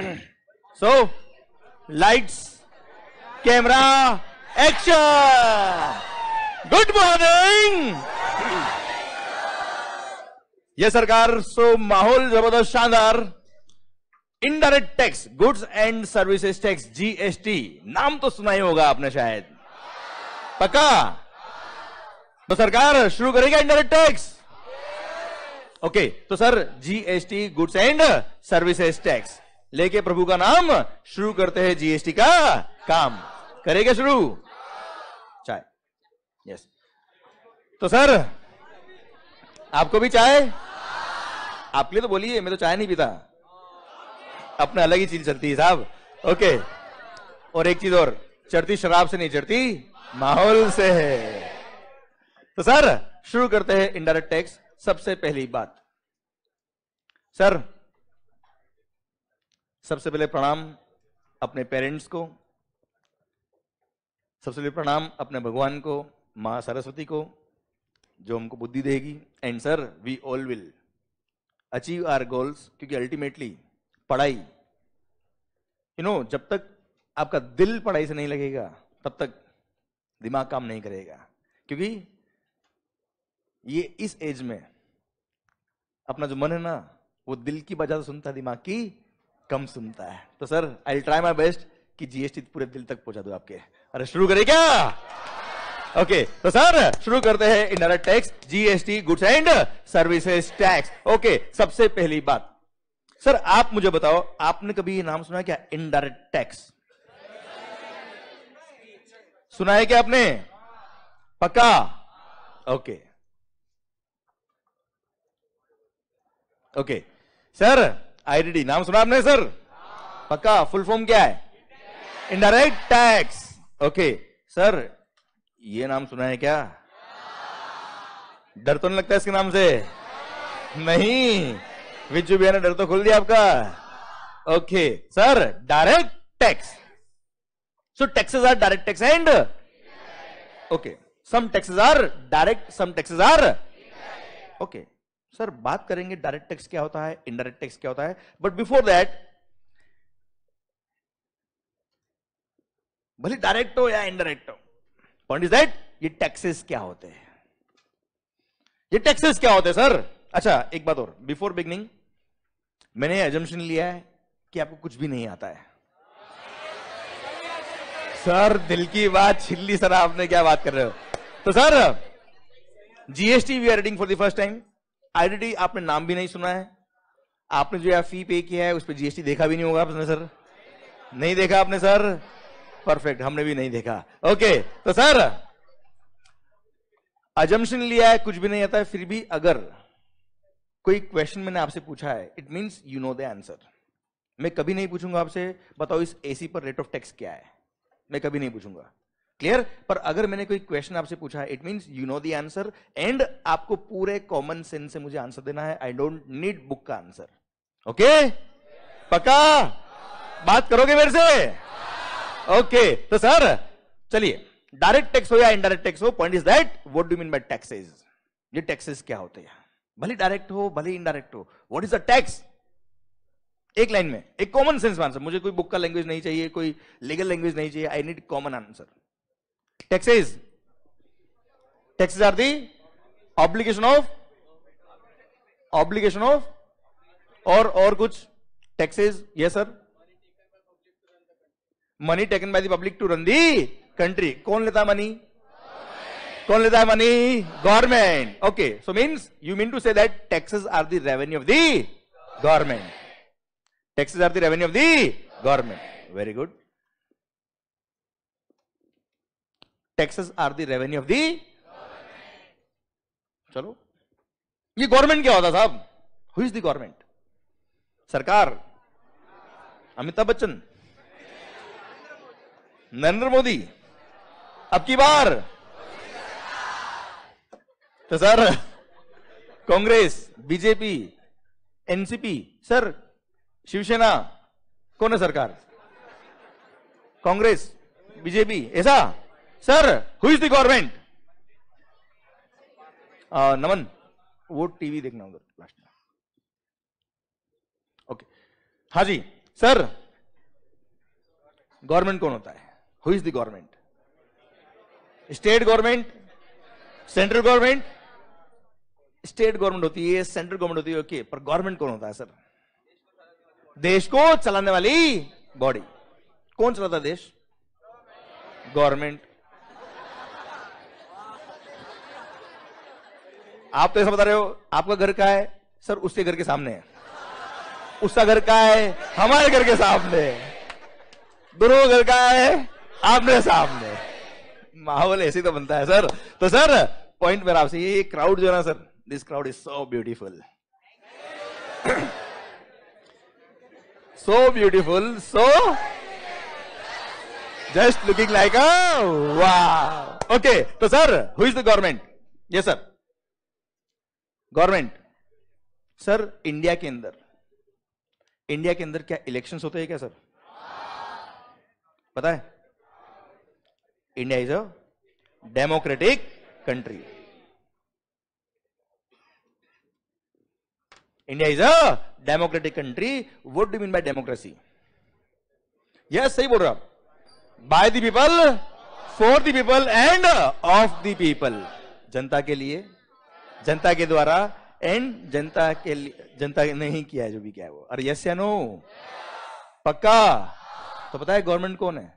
सो lights camera action good morning ये सरकार so माहौल जबरदस्त शानदार indirect tax goods and services tax GST नाम तो सुना ही होगा आपने शायद पक्का तो सरकार शुरू करेगा इनडायरेक्ट टैक्स ओके तो sir GST goods and services tax लेके प्रभु का नाम शुरू करते हैं जीएसटी का काम करेगा शुरू चाय यस तो सर आपको भी चाय आपके लिए तो बोलिए मैं तो चाय नहीं पीता अपना अलग ही चीज चलती है साहब ओके और एक चीज और चढ़ती शराब से नहीं चढ़ती माहौल से है तो सर शुरू करते हैं इनडायरेक्ट टैक्स सबसे पहली बात सर सबसे पहले प्रणाम अपने पेरेंट्स को सबसे पहले प्रणाम अपने भगवान को माँ सरस्वती को जो हमको बुद्धि देगी and sir we all will achieve our goals क्योंकि अल्टीमेटली पढ़ाई यू नो जब तक आपका दिल पढ़ाई से नहीं लगेगा तब तक दिमाग काम नहीं करेगा क्योंकि ये इस एज में अपना जो मन है ना वो दिल की बजाय सुनता है दिमाग की कम सुनता है तो sir I try my best कि जीएसटी पूरे दिल तक पहुंचा दो आपके अरे शुरू करें क्या ओके okay, तो सर शुरू करते हैं indirect tax GST goods and services tax okay सबसे पहली बात सर आप मुझे बताओ आपने कभी ये नाम सुना क्या इनडायरेक्ट टैक्स सुना है क्या आपने पक्का ओके ओके सर आईडीडी नाम सुना आपने सर पक्का फुल फॉर्म क्या है इनडायरेक्ट टैक्स ओके सर ये नाम सुना है क्या डर तो नहीं लगता इसके नाम से नहीं विजू भैया ने डर तो खोल दिया आपका okay sir direct tax so taxes are direct tax and okay some taxes are direct some taxes are okay sir बात करेंगे डायरेक्ट टैक्स क्या होता है इनडायरेक्ट टैक्स क्या होता है बट बिफोर दैट भले डायरेक्ट हो या इनडायरेक्ट हो पॉइंट इज दैट ये टैक्सेस क्या होते हैं ये टैक्सेस क्या होते हैं सर अच्छा एक बात और बिफोर बिगनिंग मैंने एजम्पन लिया है कि आपको कुछ भी नहीं आता है सर दिल की बात छिल्ली सर आपने क्या बात कर रहे हो तो sir GST we are reading for the first time ID आपने नाम भी नहीं सुना है आपने जो फी पे किया है उस पर जीएसटी देखा भी नहीं होगा आपने सर नहीं देखा आपने सर परफेक्ट हमने भी नहीं देखा ओके तो सर अजम्पन लिया है कुछ भी नहीं आता है फिर भी अगर कोई क्वेश्चन मैंने आपसे पूछा है it means you know the answer मैं कभी नहीं पूछूंगा आपसे बताओ इस एसी पर रेट ऑफ टैक्स क्या है मैं कभी नहीं पूछूंगा क्लियर पर अगर मैंने कोई क्वेश्चन आपसे पूछा है it mean you know the answer and आपको पूरे कॉमन सेंस से मुझे आंसर देना है आई डोंट नीड बुक का आंसर ओके पक्का बात करोगे मेरे से ओके okay, तो सर चलिए डायरेक्ट टैक्स हो या इनडायरेक्ट टैक्स हो point is that what do mean by taxes ये टैक्सेस क्या होते हैं भले डायरेक्ट हो भले इनडायरेक्ट हो व्हाट इज द टैक्स एक लाइन में एक कॉमन सेंस आंसर मुझे कोई बुक का लैंग्वेज नहीं चाहिए कोई लीगल लैंग्वेज नहीं चाहिए I need common answer taxes taxes are the obligation of obligation of or or kuch taxes yes sir money taken by the public to run the country कौन लेता है money कौन लेता है money government okay so means you mean to say that taxes are the revenue of the government taxes are the revenue of the government very good taxes are the revenue of the चलो ये government क्या होता साहब who is the government सरकार अमिताभ बच्चन नरेंद्र मोदी अब की बार तो sir Congress BJP NCP sir Shivsena कौन है सरकार कांग्रेस बीजेपी ऐसा sir who is the government Naman वो टीवी देखना उधर लास्ट में ओके हाँ जी सर गवर्नमेंट कौन होता है who is the government state government central government state government होती है सेंट्रल गवर्नमेंट होती है ओके पर गवर्नमेंट कौन होता है सर देश को चलाने वाली बॉडी कौन चलाता देश गवर्नमेंट आप तो ऐसा बता रहे हो आपका घर कहा है सर उसके घर के सामने है उसका घर कहा है हमारे घर के सामने दोनों घर का है आपने सामने माहौल ऐसे तो बनता है सर तो सर पॉइंट मेरा आपसे ये क्राउड जो है ना sir this crowd is so beautiful so beautiful so just looking like वाह ओके तो sir who is the government ये सर गवर्नमेंट सर इंडिया के अंदर इंडिया के अंदर क्या इलेक्शंस होते हैं क्या सर पता है India is a democratic country India is a democratic country vote do mean by democracy yes सही बोल रहा by the people for the people and of the people जनता के लिए जनता के द्वारा एंड जनता के जनता ने ही किया है जो भी किया है वो अरे यस या नो पक्का तो पता है गवर्नमेंट कौन है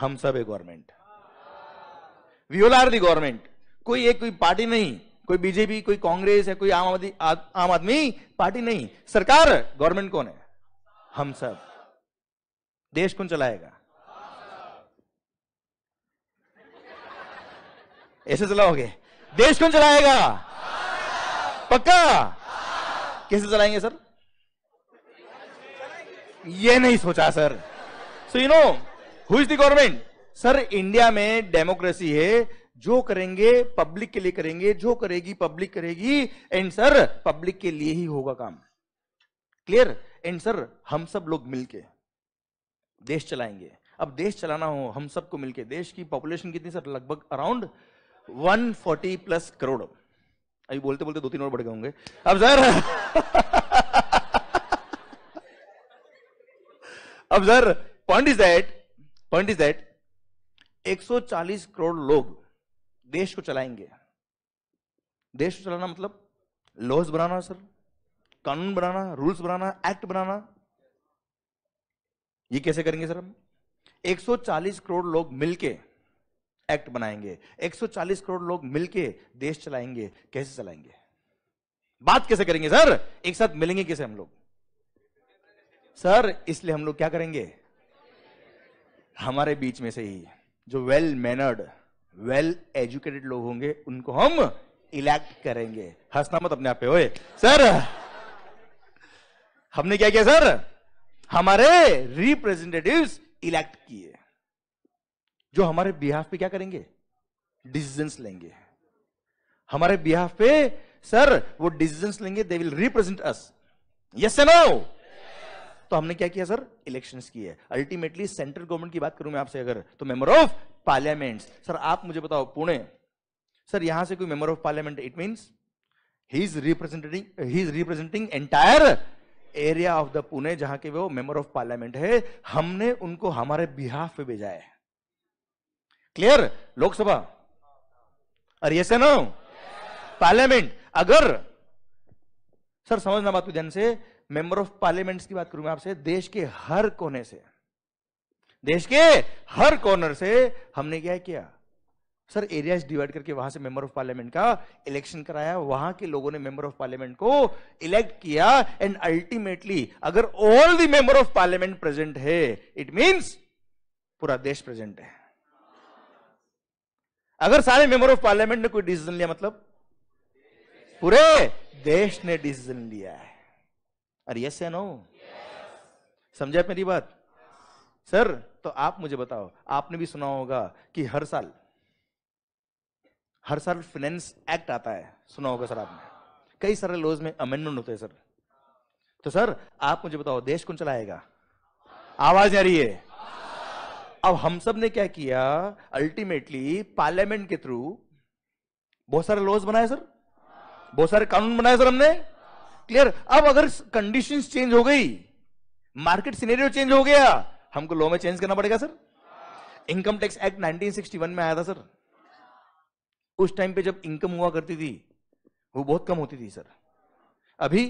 हम सब है government we all are the government कोई एक कोई पार्टी नहीं कोई बीजेपी कोई कांग्रेस है कोई आम आदमी आम आदमी पार्टी नहीं सरकार गवर्नमेंट कौन है हम सब देश कौन चलाएगा ऐसे चलाओगे देश कौन चलाएगा पक्का कैसे चलाएंगे सर ये नहीं सोचा sir so you know who is the government sir India में डेमोक्रेसी है जो करेंगे पब्लिक के लिए करेंगे जो करेगी पब्लिक करेगी एंड सर पब्लिक के लिए ही होगा काम क्लियर एंड सर हम सब लोग मिलके देश चलाएंगे अब देश चलाना हो हम सबको मिलके देश की पॉपुलेशन कितनी सर लगभग अराउंड 140 प्लस करोड़ अभी बोलते बोलते दो तीन और बढ़ गए होंगे अब सर अब sir point is that point is that 140 crore लोग देश को चलाएंगे देश को चलाना मतलब लॉज बनाना सर कानून बनाना रूल्स बनाना एक्ट बनाना ये कैसे करेंगे सर हम 140 करोड़ लोग मिलके एक्ट बनाएंगे 140 करोड़ लोग मिलके देश चलाएंगे कैसे चलाएंगे बात कैसे करेंगे सर एक साथ मिलेंगे कैसे हम लोग सर इसलिए हम लोग क्या करेंगे हमारे बीच में से ही जो वेल मैनर्ड वेल एजुकेटेड लोग होंगे उनको हम इलेक्ट करेंगे हंसना मत अपने आप पे ओए सर हमने क्या किया सर हमारे रिप्रेजेंटेटिव्स इलेक्ट किए जो हमारे बिहाफ पे क्या करेंगे डिसीजन लेंगे हमारे बिहाफ पे सर वो डिसीजन लेंगे they will represent us yes no तो हमने क्या किया सर इलेक्शंस किए अल्टीमेटली सेंट्रल गवर्नमेंट की बात करूं मैं आपसे अगर तो मेंबर ऑफ पार्लियामेंट सर आप मुझे बताओ पुणे सर यहां से कोई member of parliament it mean he he is representing entire area of the Pune जहां के वो मेंबर ऑफ पार्लियामेंट है हमने उनको हमारे बिहाफ पे भेजा है क्लियर लोकसभा और ये से नो पार्लियामेंट अगर सर समझना बात ध्यान से मेंबर ऑफ पार्लियामेंट्स की बात मैं आपसे देश के हर कोने से देश के हर कॉर्नर से हमने क्या किया सर एरिया डिवाइड करके वहां से मेंबर ऑफ पार्लियामेंट का इलेक्शन कराया वहां के लोगों ने मेंबर ऑफ पार्लियामेंट को इलेक्ट किया एंड अल्टीमेटली अगर all the member of parliament present है इट मींस पूरा देश प्रेजेंट है अगर सारे मेंबर ऑफ पार्लियामेंट ने कोई डिसीजन लिया मतलब पूरे देश ने डिसीजन लिया है अरे यस है नो आप मेरी बात सर तो आप मुझे बताओ आपने भी सुना होगा कि हर साल हर साल फाइनेंस एक्ट आता है सुना होगा सर आपने कई सारे लॉज में अमेंडमेंट होते हैं सर तो सर आप मुझे बताओ देश कौन चलाएगा आवाज आ रही है अब हम सब ने क्या किया अल्टीमेटली पार्लियामेंट के थ्रू बहुत सारे लॉज बनाए सर बहुत सारे कानून बनाए सर हमने क्लियर अब अगर कंडीशन चेंज हो गई मार्केट सिनेरियो चेंज हो गया हमको लॉ में चेंज करना पड़ेगा सर इनकम टैक्स एक्ट 1961 में आया था सर उस टाइम पे जब इनकम हुआ करती थी वो बहुत कम होती थी सर अभी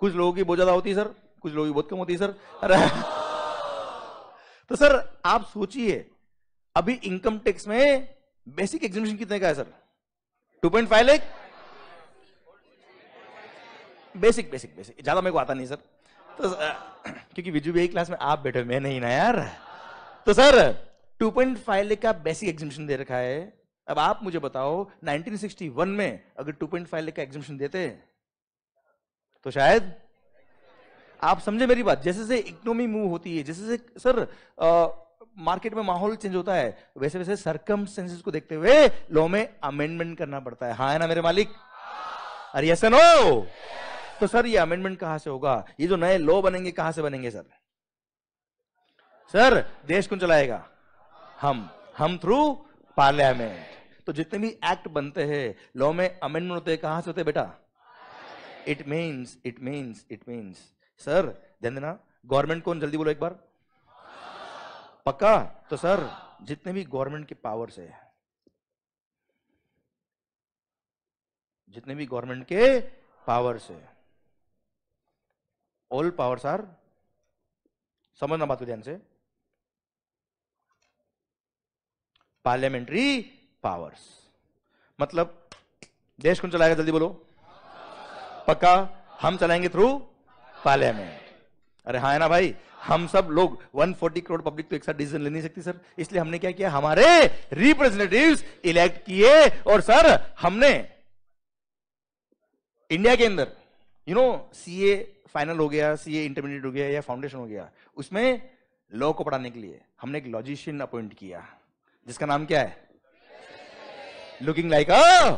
कुछ लोगों की बहुत ज्यादा होती है सर कुछ लोगों की बहुत कम होती है सर अरे तो सर आप सोचिए अभी इनकम टैक्स में बेसिक एग्जामिनेशन कितने का है sir 2.5 point five lakh basic basic basic ज्यादा मेरे को आता नहीं सर तो क्योंकि विजू भी क्लास में आप बैठे मैं नहीं ना यार तो सर 2.5 पॉइंट फाइव लेख का बेसिक एग्जामिनेशन दे रखा है अब आप मुझे बताओ 1961 में अगर 2.5 लेख का एग्जामिनेशन देते तो शायद आप समझे मेरी बात जैसे जैसे इकोनॉमी मूव होती है जैसे जैसे सर मार्केट में माहौल चेंज होता है वैसे वैसे सरकम को देखते हुए लॉ में अमेंडमेंट करना पड़ता है हाँ है ना मेरे मालिक अरे यस नो तो सर ये अमेंडमेंट कहां से होगा ये जो नए लॉ बनेंगे कहां से बनेंगे सर सर देश कौन चलाएगा हम हम थ्रू पार्लियामेंट तो जितने भी एक्ट बनते हैं लॉ में अमेंडमेंट होते हैं कहां से होते बेटा it means it means it means sir ध्यान देना गवर्नमेंट कौन जल्दी बोलो एक बार पक्का तो सर जितने भी गवर्नमेंट के पावर्स है जितने भी गवर्नमेंट के पावर्स है ऑल पावर्स आर समझना बात को ध्यान से पार्लियामेंट्री पावर्स मतलब देश कौन चलाएगा जल्दी बोलो पक्का हम चलाएंगे थ्रू पाले में अरे हाँ है ना भाई हम सब लोग 140 करोड़ पब्लिक तो एक साथ डिसीजन ले नहीं सकती सर इसलिए हमने क्या किया हमारे रिप्रेजेंटेटिव्स इलेक्ट किए और सर हमने इंडिया के अंदर यू नो सीए फाइनल हो गया सीए इंटरमीडिएट हो गया या फाउंडेशन हो गया उसमें लॉ को पढ़ाने के लिए हमने एक लॉजिशियन अपॉइंट किया जिसका नाम क्या है looking like a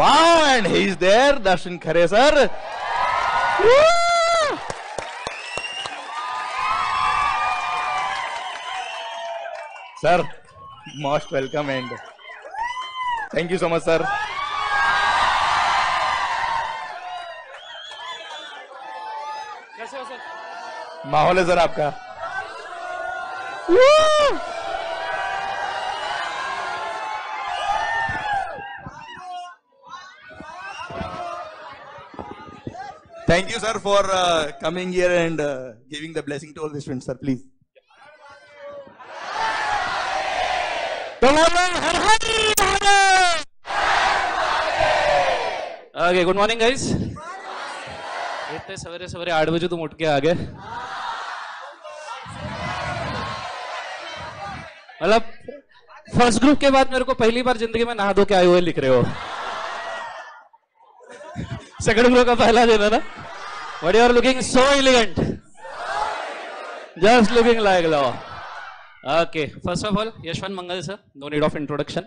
wow he is there Darshan Khare sir yeah. Sir, most welcome and thank you so much, sir. माहौल है सर आपका Thank you, sir, for uh, coming here and uh, giving the blessing to all the students, sir. Please. Good morning guys इतने सवेरे सवेरे आठ बजे तुम उठ के आ गए मतलब फर्स्ट ग्रुप के बाद मेरे को पहली बार जिंदगी में नहा धो के आए हुए लिख रहे हो सेकंड ग्रुप का पहला दिन है ना what you are looking so elegant just looking like law okay first of all Yashwant Mangal sir no need of introduction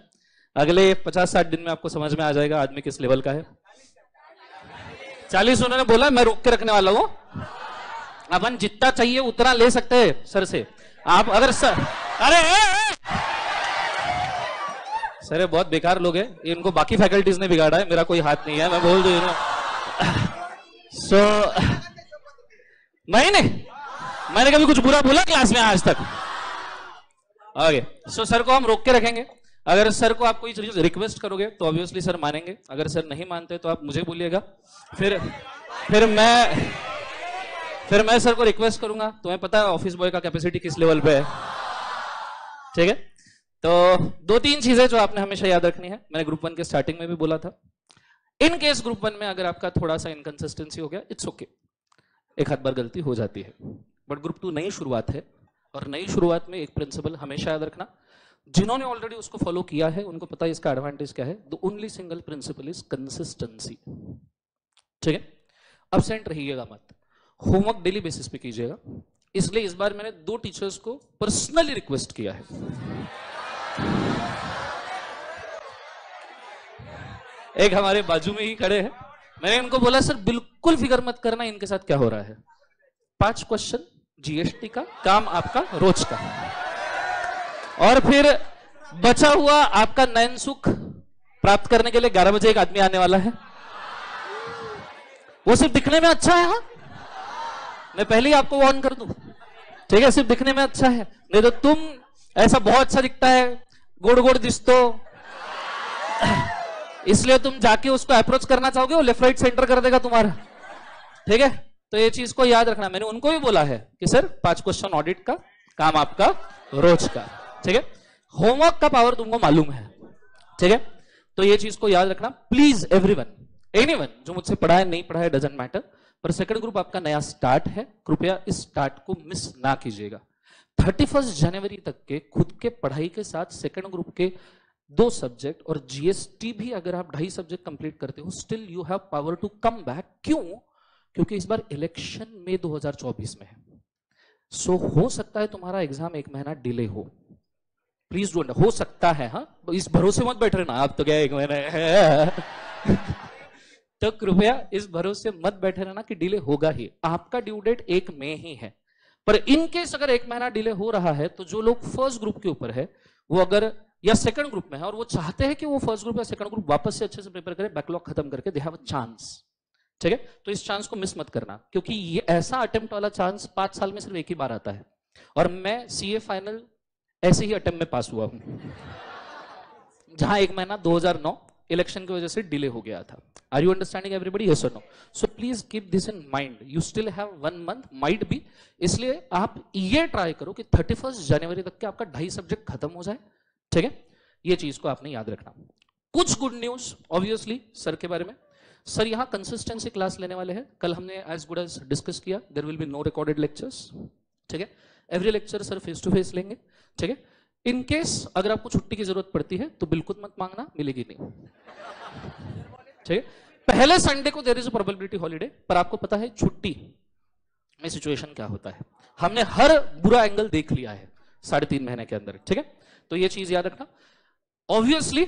अगले पचास साठ दिन में आपको समझ में आ जाएगा आदमी किस लेवल का है चालीस उन्होंने बोला मैं रोक के रखने वाला हूँ अपन जितना चाहिए उतना ले सकते हैं सर से आप अगर सर अरे ए, ए! सर बहुत बेकार लोग हैं इनको बाकी फैकल्टीज ने बिगाड़ा है मेरा कोई हाथ नहीं है मैं बोल दू सो so, नहीं नहीं मैंने कभी कुछ बुरा बोला क्लास में आज तक ओके सो सर को हम रोक के रखेंगे अगर सर को आप कोई चीज रिक्वेस्ट करोगे तो ऑब्वियसली सर मानेंगे अगर सर नहीं मानते तो आप मुझे बोलिएगा फिर फिर मैं फिर मैं सर को रिक्वेस्ट करूंगा तुम्हें पता है ऑफिस बॉय का कैपेसिटी किस लेवल पे है ठीक है तो दो तीन चीजें जो आपने हमेशा याद रखनी है मैंने ग्रुप वन के स्टार्टिंग में भी बोला था इन केस ग्रुप वन में अगर आपका थोड़ा सा इनकन्सिस्टेंसी हो गया इट्स ओके okay. एक हाथ बार गलती हो जाती है बट ग्रुप टू नई शुरुआत है और नई शुरुआत में एक प्रिंसिपल हमेशा याद रखना जिन्होंने ऑलरेडी उसको फॉलो किया है उनको पता है इसका एडवांटेज क्या है the only single principle is consistency ठीक है अब सेंट रहिएगा मत होमवर्क डेली बेसिस पे कीजिएगा इसलिए इस बार मैंने दो टीचर्स को पर्सनली रिक्वेस्ट किया है एक हमारे बाजू में ही खड़े हैं मैंने इनको बोला सर बिल्कुल फिक्र मत करना इनके साथ क्या हो रहा है पांच क्वेश्चन जीएसटी का काम आपका रोज का और फिर बचा हुआ आपका नयन सुख प्राप्त करने के लिए ग्यारह बजे एक आदमी आने वाला है वो सिर्फ दिखने में अच्छा है हा? मैं पहले ही आपको वार्न कर दू ठीक है सिर्फ दिखने में अच्छा है नहीं तो तुम ऐसा बहुत अच्छा दिखता है गोड़ गोड़ दिस्तो इसलिए तुम जाके उसको अप्रोच करना चाहोगे वो लेफ्ट राइट सेंटर कर देगा तुम्हारा ठीक है तो ये चीज को याद रखना मैंने उनको भी बोला है कि सर पांच क्वेश्चन ऑडिट का काम आपका रोज का ठीक है होमवर्क का पावर तुमको मालूम है ठीक है तो ये चीज को याद रखना please everyone anyone जो मुझसे पढ़ा है नहीं पढ़ा है डजेंट मैटर पर सेकंड ग्रुप आपका नया स्टार्ट है कृपया इस स्टार्ट को मिस ना कीजिएगा थर्टी फर्स्ट जनवरी तक के खुद के पढ़ाई के साथ सेकंड ग्रुप के दो सब्जेक्ट और जीएसटी भी अगर आप ढाई सब्जेक्ट कंप्लीट करते हो still you have power to come back क्यों क्योंकि इस बार इलेक्शन में 2024 में है सो so, हो सकता है तुम्हारा एग्जाम एक महीना डिले हो प्लीज डोंट हो सकता है हाँ इस भरोसे मत बैठ रहना आप तो गए एक महीना तो कृपया इस भरोसे मत बैठे रहना कि डिले होगा ही आपका ड्यू डेट एक मे ही है पर इनकेस अगर एक महीना डिले हो रहा है तो जो लोग फर्स्ट ग्रुप के ऊपर है वो अगर या सेकंड ग्रुप में है और वो चाहते हैं कि वो फर्स्ट ग्रुप या सेकंड ग्रुप वापस से अच्छे से प्रिपेयर करें बैकलॉग खत्म करके दे हैव अ चांस ठीक है तो इस चांस को मिस मत करना क्योंकि ये ऐसा अटेम्प्ट वाला चांस पांच साल में सिर्फ एक ही बार आता है और मैं ए फाइनल ऐसे ही अटेम्प्ट में पास हुआ हूं जहां एक महीना 2009 इलेक्शन की वजह से डिले हो गया था are you understanding everybody yes और no so please keep this in mind you still have one month might be इसलिए आप ये ट्राई करो कि थर्टी जनवरी तक के आपका ढाई सब्जेक्ट खत्म हो जाए ठीक है ये चीज को आपने याद रखना कुछ गुड न्यूज ऑब्वियसली सर के बारे में सर यहाँ कंसिस्टेंसी क्लास लेने वाले हैं कल हमने एज गुड एज डिस्कस किया there will be no recorded lectures ठीक है every lecture sir face to face लेंगे ठीक है इन केस अगर आपको छुट्टी की जरूरत पड़ती है तो बिल्कुल मत मांगना मिलेगी नहीं ठीक है पहले संडे को देर इज प्रोबेबिलिटी हॉलीडे पर आपको पता है छुट्टी में सिचुएशन क्या होता है हमने हर बुरा एंगल देख लिया है साढ़े तीन महीने के अंदर ठीक है तो ये चीज याद रखना ऑब्वियसली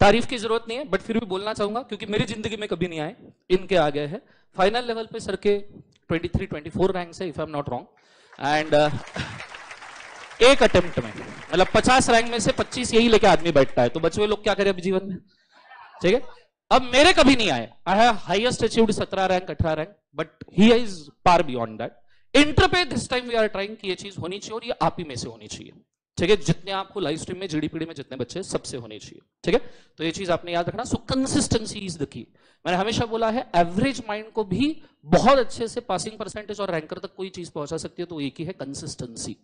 तारीफ की जरूरत नहीं है बट फिर भी बोलना चाहूंगा क्योंकि मेरी जिंदगी में कभी नहीं आए इनके आ गए हैं फाइनल लेवल पे सर के 23 24 रैंक है if I am not wrong and एक अटेम्प्ट में मतलब 50 रैंक में से 25 यही लेके आदमी बैठता है तो बच्चे लोग क्या करें अब जीवन में ठीक है अब मेरे कभी नहीं आए आई हैव हाइएस्ट अचीव्ड सत्रह रैंक अठारह rank but he is far beyond that inter पे this time we are trying की ये चीज होनी चाहिए और ये आप ही में से होनी चाहिए ठीक है जितने आपको लाइफ स्ट्रीम में जीडीपीडी में जितने बच्चे सबसे होने चाहिए ठीक है तो ये चीज आपने याद रखना सो कंसिस्टेंसी इज द की मैंने हमेशा बोला है एवरेज माइंड को भी बहुत अच्छे से पासिंग परसेंटेज और रैंकर तक कोई चीज पहुंचा सकती है तो एक ही है कंसिस्टेंसी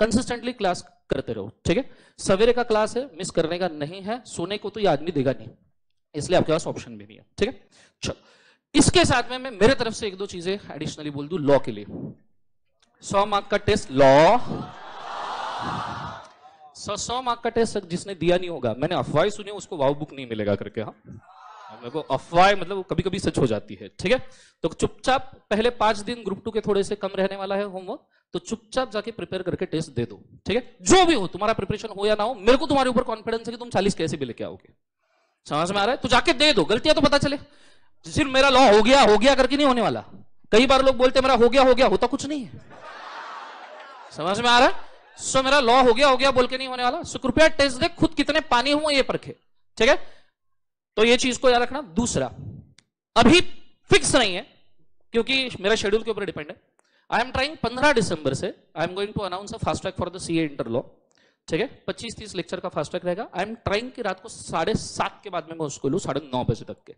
कंसिस्टेंटली क्लास करते रहो ठीक है सवेरे का क्लास है मिस करने का नहीं है सोने को तो ये आदमी देगा नहीं इसलिए आपके पास ऑप्शन भी नहीं है ठीक है चलो इसके साथ में मैं मेरे तरफ से एक दो चीजें एडिशनली बोल दू लॉ के लिए सौ मार्क का टेस्ट लॉ सर सौ मार्क का टेस्ट जिसने दिया नहीं होगा मैंने अफवाह सुनी उसको वाव बुक नहीं मिलेगा करके हाँ अफवाह मतलब कभी कभी सच हो जाती है ठीक है तो चुपचाप पहले पांच दिन ग्रुप टू के थोड़े से कम रहने वाला है होमवर्क तो चुपचाप जाके प्रिपेयर करके टेस्ट दे दो ठीक है जो भी हो तुम्हारा प्रिपरेशन हो या ना हो मेरे को तुम्हारे ऊपर कॉन्फिडेंस है कि तुम चालीस कैसे भी लेके आओगे समझ में आ रहा है तो जाके दे दो गलतियां तो पता चले सिर्फ मेरा लॉ हो गया हो गया करके नहीं होने वाला कई बार लोग बोलते मेरा हो गया हो गया होता कुछ नहीं है समझ में आ रहा है सो मेरा लॉ हो गया हो गया बोल के नहीं होने वाला सो कृपया टेस्ट दे खुद कितने पानी हुए ये परखे ठीक है तो ये चीज को याद रखना दूसरा अभी फिक्स नहीं है क्योंकि मेरा शेड्यूल के ऊपर डिपेंड है आई एम ट्राइंग पंद्रह दिसंबर से I am going to announce a fast track for the C inter law ठीक है पच्चीस तीस लेक्चर का फास्ट ट्रैक रहेगा आई एम ट्राइंग कि रात को साढ़े सात के बाद में मैं उसको लू साढ़े नौ बजे तक के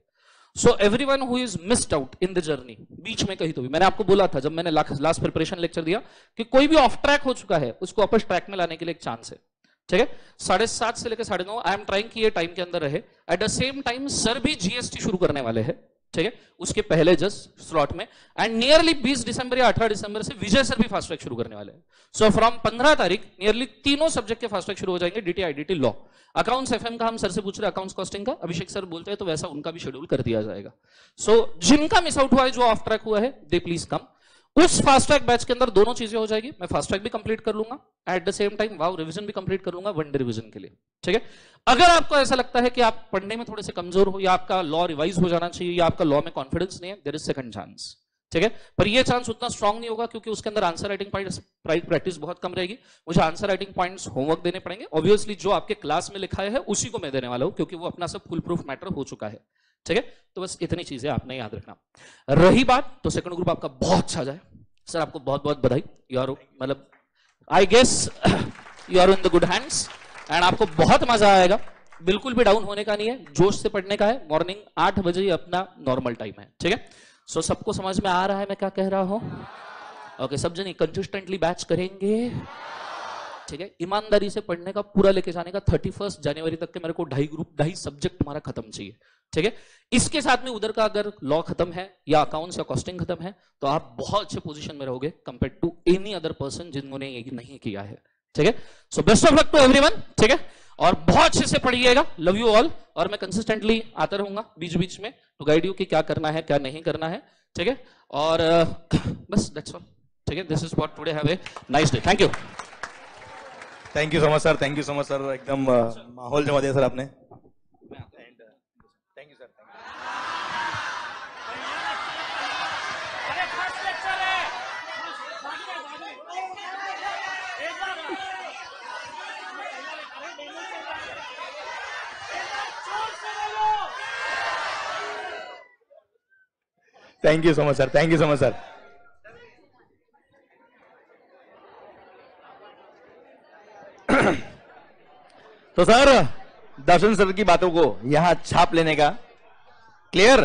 so everyone who is missed out in the journey बीच में कहीं तो भी मैंने आपको बोला था जब मैंने लास्ट प्रिपरेशन लेक्चर दिया कि कोई भी ऑफ ट्रैक हो चुका है उसको अपर ट्रैक में लाने के लिए एक चांस है ठीक है साढ़े सात से लेकर साढ़े नौ आई एम ट्राइंग की ये टाइम के अंदर रहे at the same time sir भी जीएसटी शुरू करने वाले हैं ठीक है उसके पहले जस्ट स्लॉट में एंड नियरली 20 दिसंबर या 18 दिसंबर से विजय सर भी फास्ट ट्रैक शुरू करने वाले हैं सो फ्रॉम 15 तारीख नियरली तीनों सब्जेक्ट के फास्ट ट्रैक शुरू हो जाएंगे DT IDT law accounts FM का हम सर से पूछ रहे अकाउंट्स कॉस्टिंग का अभिषेक सर बोलते हैं तो वैसा उनका भी शेड्यूल कर दिया जाएगा सो so, जिनका मिस आउट हुआ है जो ऑफ ट्रैक हुआ है दे प्लीज कम उस फास्ट ट्रैक बैच के अंदर दोनों चीजें हो जाएगी मैं फास्ट ट्रैक भी कंप्लीट कर लूंगा at the same time wow revision भी कंप्लीट कर लूंगा डे रिविजन के लिए ठीक है अगर आपको ऐसा लगता है कि आप पढ़ने में थोड़े से कमजोर हो या आपका लॉ रिवाइज हो जाना चाहिए या आपका लॉ में कॉन्फिडेंस नहीं है देर इज सेकंड चांस ठीक है पर यह चांस उतना स्ट्रॉन्ग नहीं होगा क्योंकि उसके अंदर आंसर राइटिंग पॉइंट प्रैक्टिस बहुत कम रहेगी मुझे आंसर राइटिंग पॉइंट होमवर्क देने पड़ेंगे ऑब्वियसली जो आपके क्लास में लिखा है उसी को मैं देने वाला हूँ क्योंकि वो अपना सब फुल प्रूफ मैटर हो चुका है ठीक है तो बस इतनी चीजें आपने याद रखना रही बात तो सेकंड ग्रुप आपका बहुत अच्छा जाए सर आपको बहुत बहुत बधाई यू आर मतलब I guess you are in the good hands and आपको बहुत मजा आएगा बिल्कुल भी डाउन होने का नहीं है जोश से पढ़ने का है मॉर्निंग आठ बजे अपना नॉर्मल टाइम है ठीक है सो so, सबको समझ में आ रहा है मैं क्या कह रहा हूं ओके okay, सब जने कंसिस्टेंटली बैच करेंगे ठीक है ईमानदारी से पढ़ने का पूरा लेके जाने का थर्टी फर्स्ट जनवरी तक के मेरे को ढाई ग्रुप ढाई सब्जेक्ट तुम्हारा खत्म चाहिए ठीक है इसके साथ में उधर का अगर लॉ खत्म है या अकाउंट्स या कॉस्टिंग खत्म है तो आप बहुत अच्छे पोजीशन में रहोगे compare to any other person जिन्होंने ये नहीं किया है ठीक है so best of luck to everyone ठीक है और बहुत अच्छे से पढ़िएगा लव यू ऑल और मैं कंसिस्टेंटली आता रहूंगा बीच बीच में टू गाइड यू कि क्या करना है क्या नहीं करना है ठीक है और बस डेट्स ऑल ठीक है this is what today have a nice day thank you thank you so much sir thank you so much sir एकदम माहौल जमा दिया सर आपने thank you sir thank you so much sir thank you so much sir तो sir Darshan sir की बातों को यहां छाप लेने का क्लियर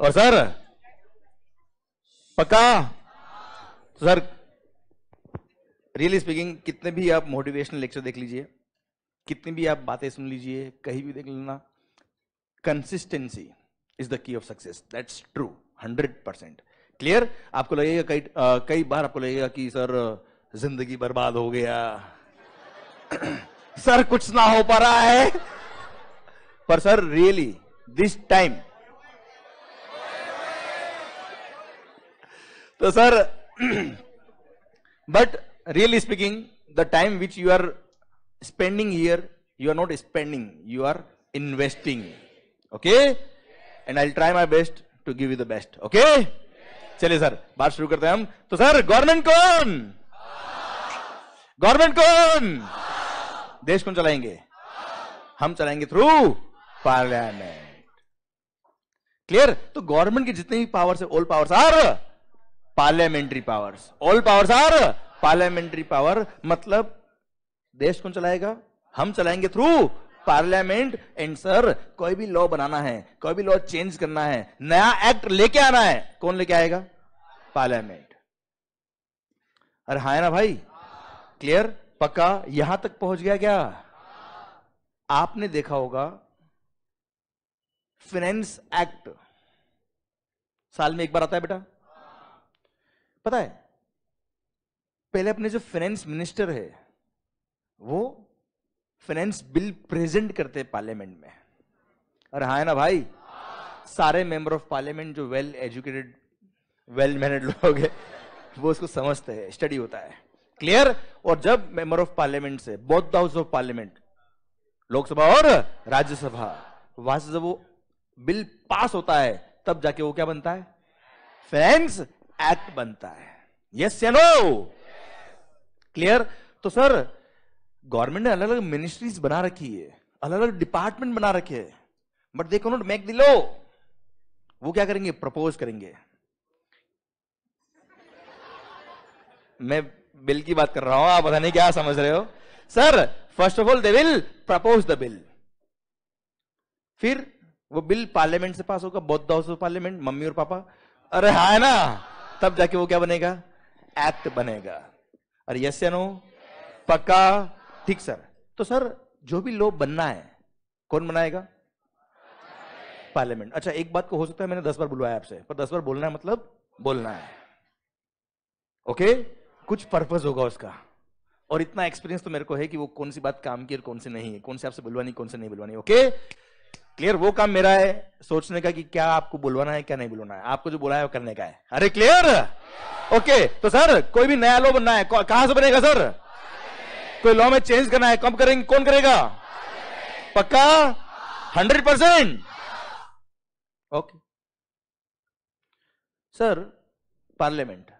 और सर पक्का तो सर रियली स्पीकिंग कितने भी आप मोटिवेशनल लेक्चर देख लीजिए कितनी भी आप बातें सुन लीजिए कहीं भी देख लेना consistency is the key of success that's true hundred percent clear आपको लगेगा कई कई बार आपको लगेगा कि सर जिंदगी बर्बाद हो गया सर कुछ ना हो पा रहा है पर सर रियली दिस टाइम तो sir but really speaking the time which you are spending here you are not spending you are investing okay and I try my best to give you the best okay चलिए sir बात शुरू करते हैं हम तो sir government कौन government कौन देश कौन चलाएंगे हम चलाएंगे थ्रू पार्लियामेंट क्लियर तो गवर्नमेंट की जितनी भी पावर्स है all powers are parliamentary powers all powers are parliamentary power मतलब देश कौन चलाएगा हम चलाएंगे थ्रू पार्लियामेंट एंड सर कोई भी लॉ बनाना है कोई भी लॉ चेंज करना है नया एक्ट लेके आना है कौन लेके आएगा पार्लियामेंट अरे हाँ ना भाई क्लियर पक्का यहां तक पहुंच गया क्या आपने देखा होगा फिनेंस एक्ट साल में एक बार आता है बेटा पता है पहले अपने जो फाइनेंस मिनिस्टर है वो फाइनेंस बिल प्रेजेंट करते हैं पार्लियामेंट में और हा है ना भाई सारे मेंबर ऑफ पार्लियामेंट जो वेल एजुकेटेड वेल मैनेड लोग हैं वो उसको समझते हैं स्टडी होता है क्लियर और जब मेंबर ऑफ पार्लियामेंट से both house of parliament Lok Sabha और राज्यसभा वहां से जब वो बिल पास होता है तब जाके वो क्या बनता है फ्रेंड्स एक्ट बनता है यस या नो क्लियर तो सर गवर्नमेंट ने अलग अलग मिनिस्ट्रीज बना रखी है अलग अलग डिपार्टमेंट बना रखे है but they not make the law वो क्या करेंगे प्रपोज करेंगे मैं बिल की बात कर रहा हूं आप पता नहीं क्या समझ रहे हो sir first of all they will propose the bill फिर वो बिल पार्लियामेंट से पास होगा बहुत द हाउस ऑफ पार्लियामेंट मम्मी और पापा अरे हा है ना तब जाके वो क्या बनेगा एक्ट बनेगा अरे यस या नो पक्का ठीक सर तो सर जो भी लोग बनना है कौन बनाएगा पार्लियामेंट अच्छा एक बात को हो सकता है मैंने दस बार बुलवाया आपसे पर दस बार बोलना है मतलब बोलना है ओके okay? कुछ पर्पज होगा उसका और इतना एक्सपीरियंस तो मेरे को है कि वो कौन सी बात काम की और कौन सी नहीं है कौन से आपसे बुलवानी कौन से नहीं बुलवानी ओके क्लियर वो काम मेरा है सोचने का कि क्या आपको बुलवाना है क्या नहीं बुलवाना है आपको जो बुलाया वो करने का है अरे क्लियर ओके तो सर कोई भी नया लॉ बनना है कहां से बनेगा सर कोई लॉ में चेंज करना है कब करेंगे कौन करेगा पक्का hundred percent okay sir parliament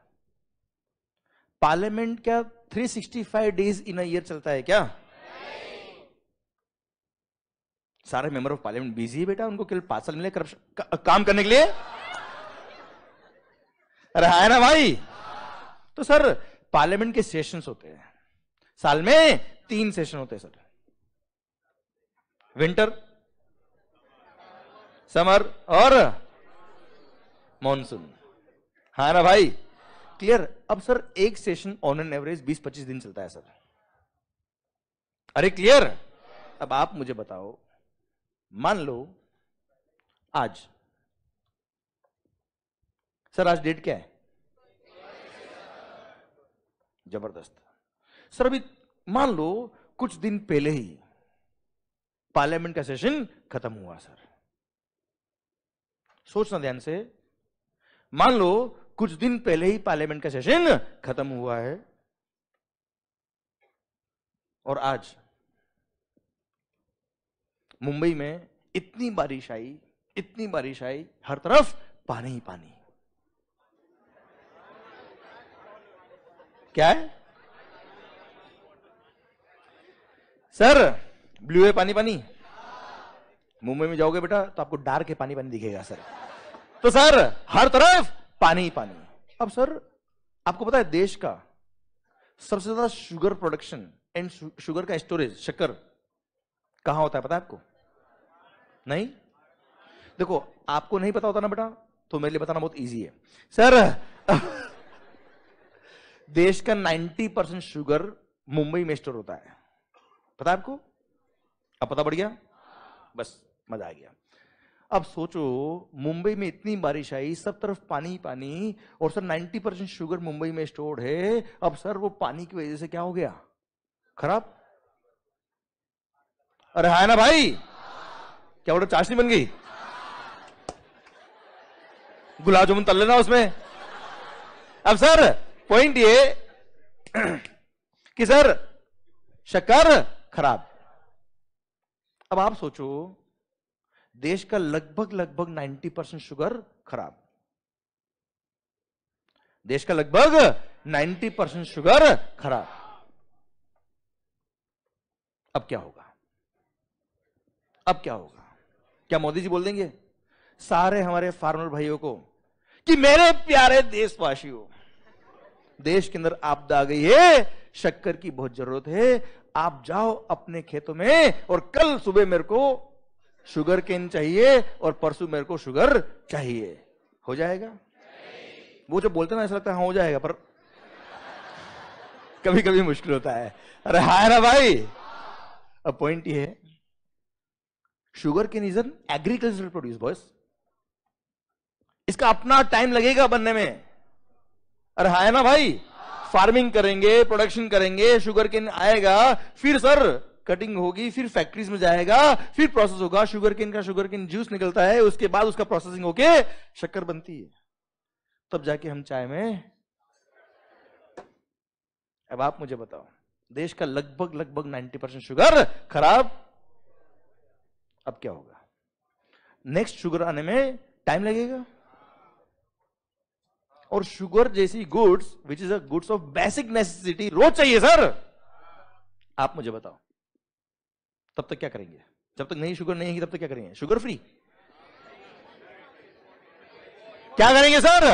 parliament क्या 365 डेज इन ईयर चलता है क्या सारे मेंबर ऑफ पार्लियामेंट बिजी है बेटा उनको केवल पार्सल मिले करप्शन का, काम करने के लिए अरे है ना भाई तो सर पार्लियामेंट के सेशंस होते हैं साल में तीन सेशन होते हैं सर विंटर समर और मॉनसून हा ना भाई क्लियर अब सर एक सेशन ऑन एन एवरेज 20-25 दिन चलता है सर अरे क्लियर अब आप मुझे बताओ मान लो आज सर आज डेट क्या है जबरदस्त सर अभी मान लो कुछ दिन पहले ही पार्लियामेंट का सेशन खत्म हुआ सर सोचना ध्यान से मान लो कुछ दिन पहले ही पार्लियामेंट का सेशन खत्म हुआ है और आज मुंबई में इतनी बारिश आई इतनी बारिश आई हर तरफ पानी ही पानी क्या है सर ब्लू है पानी पानी मुंबई में जाओगे बेटा तो आपको डार्क है पानी पानी दिखेगा सर तो सर हर तरफ पानी ही पानी अब सर आपको पता है देश का सबसे ज्यादा शुगर प्रोडक्शन एंड शुगर का स्टोरेज शक्कर कहां होता है पता है आपको नहीं देखो आपको नहीं पता होता ना बेटा तो मेरे लिए बताना बहुत इजी है सर देश का 90 परसेंट शुगर मुंबई में स्टोर होता है पता है आपको अब पता बढ़ गया बस मजा आ गया अब सोचो मुंबई में इतनी बारिश आई सब तरफ पानी ही पानी और सर 90 परसेंट शुगर मुंबई में स्टोर है अब सर वो पानी की वजह से क्या हो गया खराब अरे हाय ना भाई क्या बोलो चाशनी बन गई गुलाब जामुन तल लेना उसमें अब सर पॉइंट ये कि सर शक्कर खराब अब आप सोचो देश का लगभग लगभग 90 परसेंट शुगर खराब देश का लगभग 90 परसेंट शुगर खराब अब क्या होगा अब क्या होगा क्या मोदी जी बोल देंगे सारे हमारे फार्मर भाइयों को कि मेरे प्यारे देशवासियों देश के अंदर आपदा आ गई है शक्कर की बहुत जरूरत है आप जाओ अपने खेतों में और कल सुबह मेरे को शुगर केन चाहिए और परसों मेरे को शुगर चाहिए हो जाएगा वो जो बोलते ना ऐसा लगता है हाँ हो जाएगा पर कभी कभी मुश्किल होता है अरे हाय ना भाई अब पॉइंट ये है sugar cane is an agricultural produce boys इसका अपना टाइम लगेगा बनने में अरे हाय ना भाई फार्मिंग करेंगे प्रोडक्शन करेंगे शुगर केन आएगा फिर सर कटिंग होगी फिर फैक्ट्रीज में जाएगा फिर प्रोसेस होगा शुगर केन का शुगर केन जूस निकलता है उसके बाद उसका प्रोसेसिंग होके शक्कर बनती है तब जाके हम चाय में अब आप मुझे बताओ देश का लगभग लगभग 90 परसेंट शुगर खराब अब क्या होगा नेक्स्ट शुगर आने में टाइम लगेगा और शुगर जैसी goods which is a goods of basic necessity रोज चाहिए सर आप मुझे बताओ तब तक क्या करेंगे जब तक नहीं शुगर नहीं है तब तक क्या करेंगे शुगर फ्री क्या करेंगे सर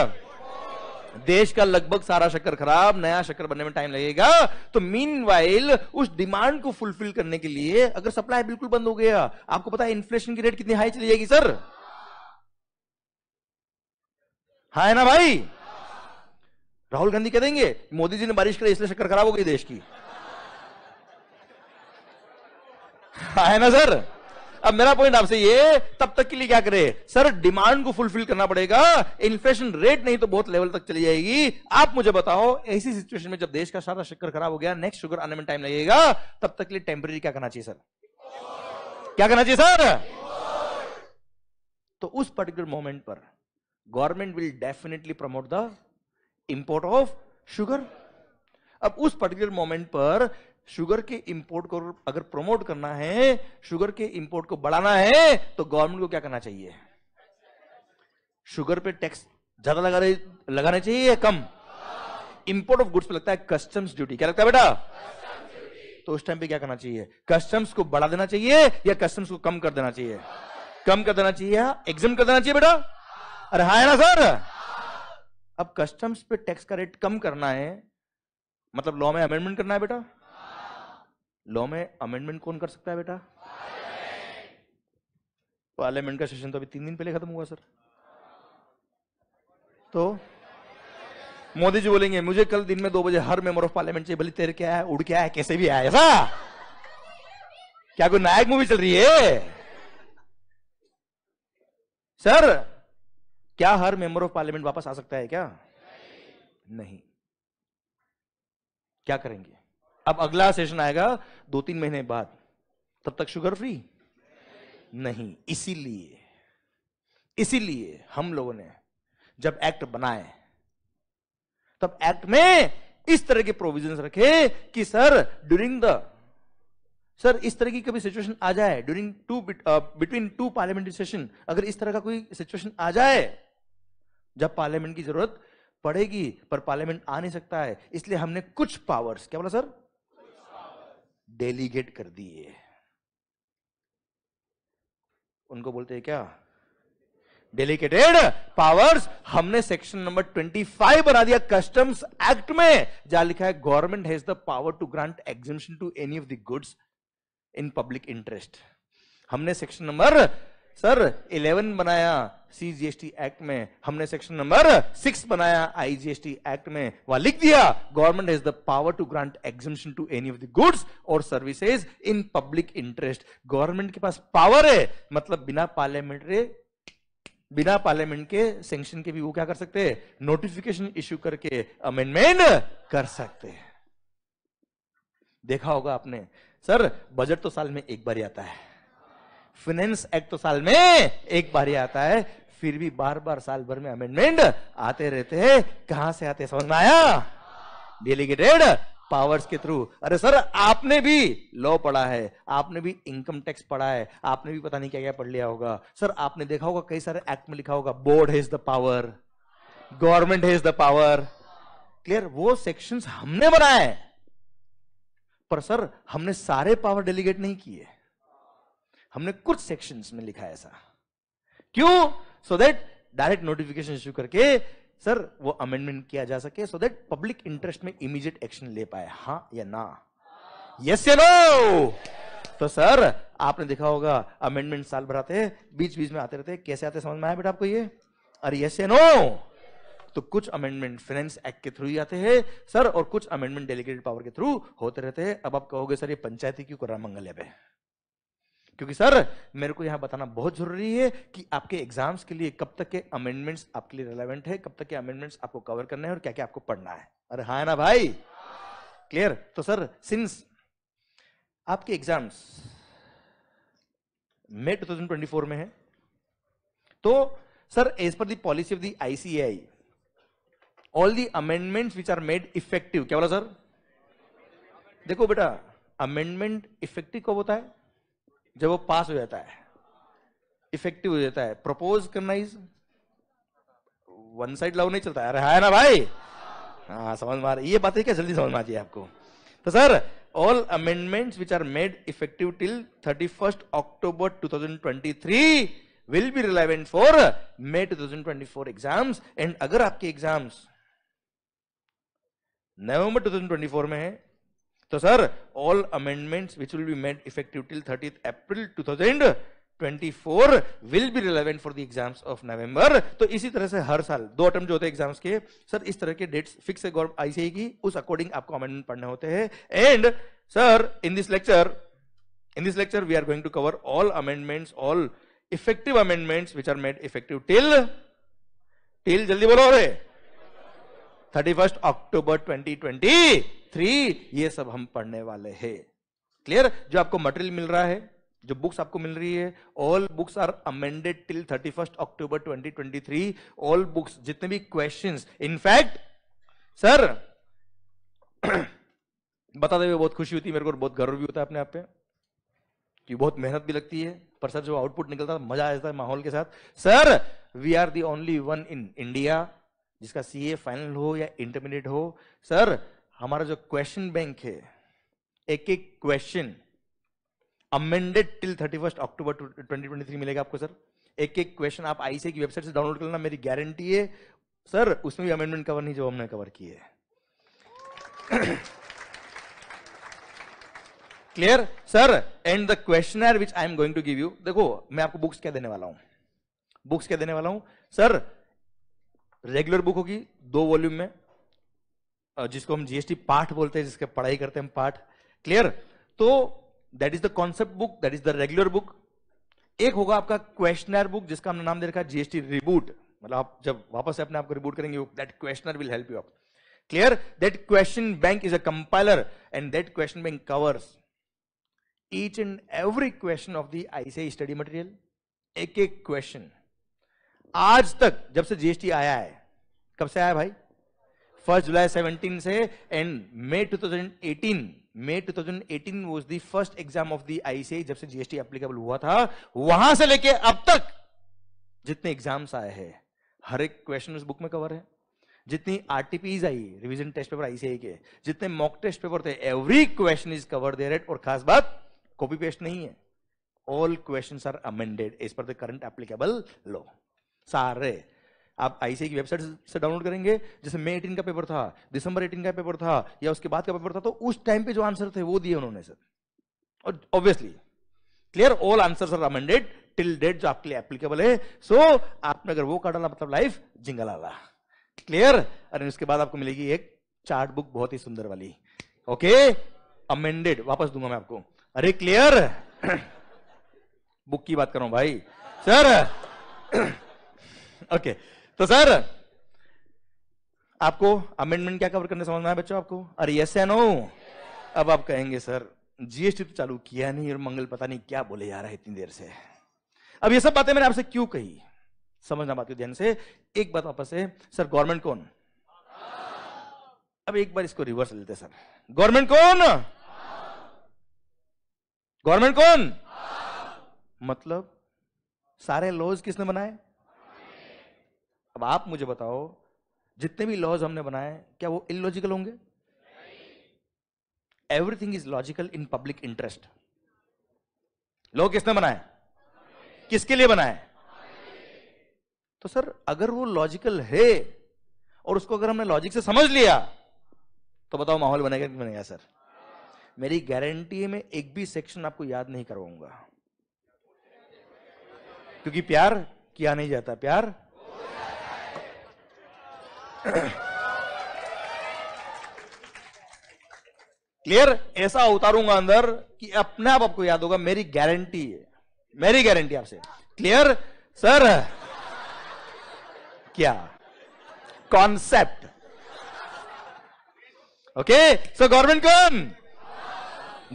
देश का लगभग सारा शक्कर खराब नया शक्कर बनने में टाइम लगेगा तो मीन उस डिमांड को फुलफिल करने के लिए अगर सप्लाई बिल्कुल बंद हो गया आपको पता है इन्फ्लेशन की रेट कितनी हाई चली जाएगी सर हा है ना भाई राहुल गांधी कह देंगे मोदी जी ने बारिश करी इसलिए शक्कर खराब हो गई देश की है ना सर अब मेरा पॉइंट आपसे ये तब तक के लिए क्या करे सर डिमांड को फुलफिल करना पड़ेगा इन्फ्लेशन रेट नहीं तो बहुत लेवल तक चली जाएगी आप मुझे बताओ ऐसी सिचुएशन में जब देश का सारा शक्कर खराब हो गया नेक्स्ट शुगर आने में टाइम लगेगा तब तक के लिए टेम्परेरी क्या करना चाहिए सर क्या करना चाहिए सर तो उस पर्टिकुलर मोमेंट पर government will definitely promote the import of sugar अब उस पर्टिकुलर मोमेंट पर शुगर के इंपोर्ट को अगर प्रमोट करना है शुगर के इंपोर्ट को बढ़ाना है तो गवर्नमेंट को क्या करना चाहिए शुगर पे टैक्स ज्यादा लगा लगाना चाहिए या कम इंपोर्ट ऑफ गुड्स पे लगता है कस्टम्स ड्यूटी क्या लगता है बेटा तो उस टाइम पे क्या करना चाहिए कस्टम्स को बढ़ा देना चाहिए या कस्टम्स को कम कर देना चाहिए कम कर देना चाहिए एग्जाम कर देना चाहिए बेटा अरे हाँ ना सर अब कस्टम्स पे टैक्स का रेट कम करना है मतलब लॉ में अमेंडमेंट करना है बेटा लॉ में अमेंडमेंट कौन कर सकता है बेटा पार्लियामेंट तो का सेशन तो अभी तीन दिन पहले खत्म हुआ सर तो मोदी जी बोलेंगे मुझे कल दिन में दो बजे हर मेंबर ऑफ पार्लियामेंट से भले तैर के आया उड़ के आया कैसे भी आया ऐसा क्या कोई नायक मूवी चल रही है सर क्या हर मेंबर ऑफ पार्लियामेंट वापस आ सकता है क्या नहीं, नहीं। क्या करेंगे अब अगला सेशन आएगा दो तीन महीने बाद तब तक शुगर फ्री नहीं इसीलिए इसीलिए हम लोगों ने जब एक्ट बनाए तब एक्ट में इस तरह के प्रोविजन रखे कि सर ड्यूरिंग द सर इस तरह की कभी सिचुएशन आ जाए during two between two parliamentary session अगर इस तरह का कोई सिचुएशन आ जाए जब पार्लियामेंट की जरूरत पड़ेगी पर पार्लियामेंट आ नहीं सकता है इसलिए हमने कुछ पावर्स क्या बोला सर डेलीगेट कर दिए उनको बोलते हैं क्या डेलीकेटेड पावर्स हमने सेक्शन नंबर 25 बना दिया कस्टम्स एक्ट में जहां लिखा है government has the power to grant exhibition to any of the goods in public interest हमने सेक्शन नंबर सर 11 बनाया सीजीएसटी एक्ट में हमने सेक्शन नंबर सिक्स बनाया आईजीएसटी एक्ट में वहां लिख दिया government has the power to grant exhibition to any of the goods और services in public interest government के पास पावर है मतलब बिना रे बिना पार्लियामेंट के सेंक्शन के भी वो क्या कर सकते हैं नोटिफिकेशन इश्यू करके अमेंडमेंट कर सकते हैं देखा होगा आपने सर बजट तो साल में एक बार ही आता है फाइनेंस एक्ट तो साल में एक बार ही आता है फिर भी बार बार साल भर में अमेंडमेंट आते रहते हैं कहां से आते समझ में आया डेलीगेटेड पावर्स के थ्रू अरे सर आपने भी लॉ पढ़ा है आपने भी इनकम टैक्स पढ़ा है आपने भी पता नहीं क्या क्या पढ़ लिया होगा सर आपने देखा होगा कई सारे एक्ट में लिखा होगा board has the power government has the power clear वो सेक्शंस हमने बनाए पर सर हमने सारे पावर डेलीगेट नहीं किए हमने कुछ सेक्शंस में लिखा है ऐसा क्यों so that direct notification issue करके सर वो अमेंडमेंट किया जा सके सो दैट पब्लिक इंटरेस्ट में इमीडिएट एक्शन ले पाए हाँ या ना यस या नो तो सर आपने देखा होगा अमेंडमेंट साल भर आते बीच बीच में आते रहते कैसे आते समझ में आया बेटा आपको ये अरे यस या नो तो कुछ अमेंडमेंट फाइनेंस एक्ट के थ्रू ही आते हैं सर और कुछ अमेंडमेंट डेलीगेटेड पावर के थ्रू होते रहते हैं अब आप कहोगे सर ये पंचायती क्यों कर रहा मंगल है क्योंकि सर मेरे को यहां बताना बहुत जरूरी है कि आपके एग्जाम्स के लिए कब तक के अमेंडमेंट्स आपके लिए रिलेवेंट है कब तक के अमेंडमेंट्स आपको कवर करना है और क्या क्या आपको पढ़ना है अरे हाँ ना भाई क्लियर तो सर सिंस आपके एग्जाम्स ट्वेंटी 2024 में है तो sir as per policy policy of the ICAI all the amendments which are made effective क्या बोला सर देखो बेटा अमेंडमेंट इफेक्टिव कब होता है जब वो पास हो जाता है इफेक्टिव हो जाता है प्रपोज करना इज वन साइड लव नहीं चलता है अरे हाय ना भाई हाँ समझ मार ये बातें क्या जल्दी समझ में आती है आपको तो sir all amendment which are made effective till thirty first October two thousand twenty three will be relevant for May two thousand twenty four exams and अगर आपके exams November two thousand twenty four में है तो sir all amendments which will be made effective till thirty April 2024 will be relevant for the exams of November तो इसी तरह से हर साल दो अटम जो होते हैं एग्जाम्स के सर इस तरह के डेट्स फिक्स आई की उस अकॉर्डिंग आपको अमेंडमेंट पढ़ने होते हैं and sir in this lecture in this lecture we are going to cover all amendment all effective amendment which are made effective till till जल्दी बोलो thirty first October twenty twenty three ये सब हम पढ़ने वाले हैं क्लियर जो आपको मटेरियल मिल रहा है जो बुक्स आपको मिल रही है all books are amended till thirty first October twenty twenty three all books जितने भी क्वेश्चन इनफैक्ट सर बता दे बहुत खुशी होती है मेरे को बहुत गर्व भी होता है अपने आप पे कि बहुत मेहनत भी लगती है पर सर जो आउटपुट निकलता है मजा आ जाता है माहौल के साथ sir we are the only one in India जिसका सीए फाइनल हो या इंटरमीडिएट हो सर हमारा जो क्वेश्चन बैंक है एक एक question amended till thirty first October 2023 मिलेगा आपको सर एक एक क्वेश्चन आप आईसी की वेबसाइट से डाउनलोड कर लेना मेरी गारंटी है सर उसमें भी अमेंडमेंट कवर नहीं जो हमने कवर किए है clear sir and the question which I am going to give you देखो मैं आपको बुक्स क्या देने वाला हूं बुक्स क्या देने वाला हूं सर रेगुलर बुक होगी दो वॉल्यूम में जिसको हम जीएसटी पाठ बोलते हैं जिसके पढ़ाई करते हैं हम पाठ क्लियर तो that is the concept book that is the regular book एक होगा आपका क्वेश्चनर बुक जिसका हमने नाम दे रखा है जीएसटी रिबूट मतलब आप जब वापस अपने आप को रिबूट करेंगे that questionnaire will help you आप clear that question bank is a compiler and that question bank covers each and every question of the ICI study material एक एक क्वेश्चन आज तक जब से जीएसटी आया है कब से आया भाई फर्स्ट जुलाई 17 से end May 2018 May 2018 was the first exam of the ICI जब से जीएसटी एप्लीकेबल हुआ था वहां से लेके अब तक जितने एग्जाम्स आए हैं हर एक क्वेश्चन उस बुक में कवर है जितनी आरटीपीज आई रिविजन टेस्ट पेपर आईसीआई के जितने मॉक टेस्ट पेपर थे every question is cover there और खास बात कॉपी पेस्ट नहीं है ऑल क्वेश्चन आर अमेंडेड इस पर द करंट एप्लीकेबल लॉ सारे आप आईसीए की वेबसाइट से डाउनलोड करेंगे जैसे मई एटीन का पेपर था दिसंबर एटीन का पेपर था या उसके बाद का पेपर था तो उस टाइम पे जो आंसर थे वो दिए उन्होंने सर और obviously clear all answer are amended till date जो आपके लिए एप्लीकेबल है सो so, आपने अगर वो कार्ड डाला मतलब लाइफ जिंगल आला क्लियर अरे उसके बाद आपको मिलेगी एक चार्ट बुक बहुत ही सुंदर वाली ओके okay? अमेंडेड वापस दूंगा मैं आपको अरे क्लियर बुक की बात कर रहा हूं भाई सर ओके okay. तो सर आपको अमेंडमेंट क्या कवर करने समझ में आया बच्चों आपको अरे यस या नो अब आप कहेंगे सर जीएसटी तो चालू किया नहीं और मंगल पता नहीं क्या बोले जा रहा है इतनी देर से अब ये सब बातें मैंने आपसे क्यों कही समझना बात ध्यान से एक बात वापस है सर गवर्नमेंट कौन अब एक बार इसको रिवर्स लेते सर गवर्नमेंट कौन गवर्नमेंट कौन मतलब सारे लॉज किसने बनाए अब आप मुझे बताओ जितने भी लॉज हमने बनाए क्या वो इलॉजिकल होंगे everything is logical in public interest law किसने बनाए किसके लिए बनाए तो सर अगर वो लॉजिकल है और उसको अगर हमने लॉजिक से समझ लिया तो बताओ माहौल बनेगा कि बनेगा सर मेरी गारंटी में एक भी सेक्शन आपको याद नहीं करवाऊंगा क्योंकि प्यार किया नहीं जाता प्यार क्लियर ऐसा उतारूंगा अंदर कि अपने आप आपको याद होगा मेरी गारंटी है मेरी गारंटी आपसे क्लियर सर क्या कॉन्सेप्ट ओके सर गवर्नमेंट कौन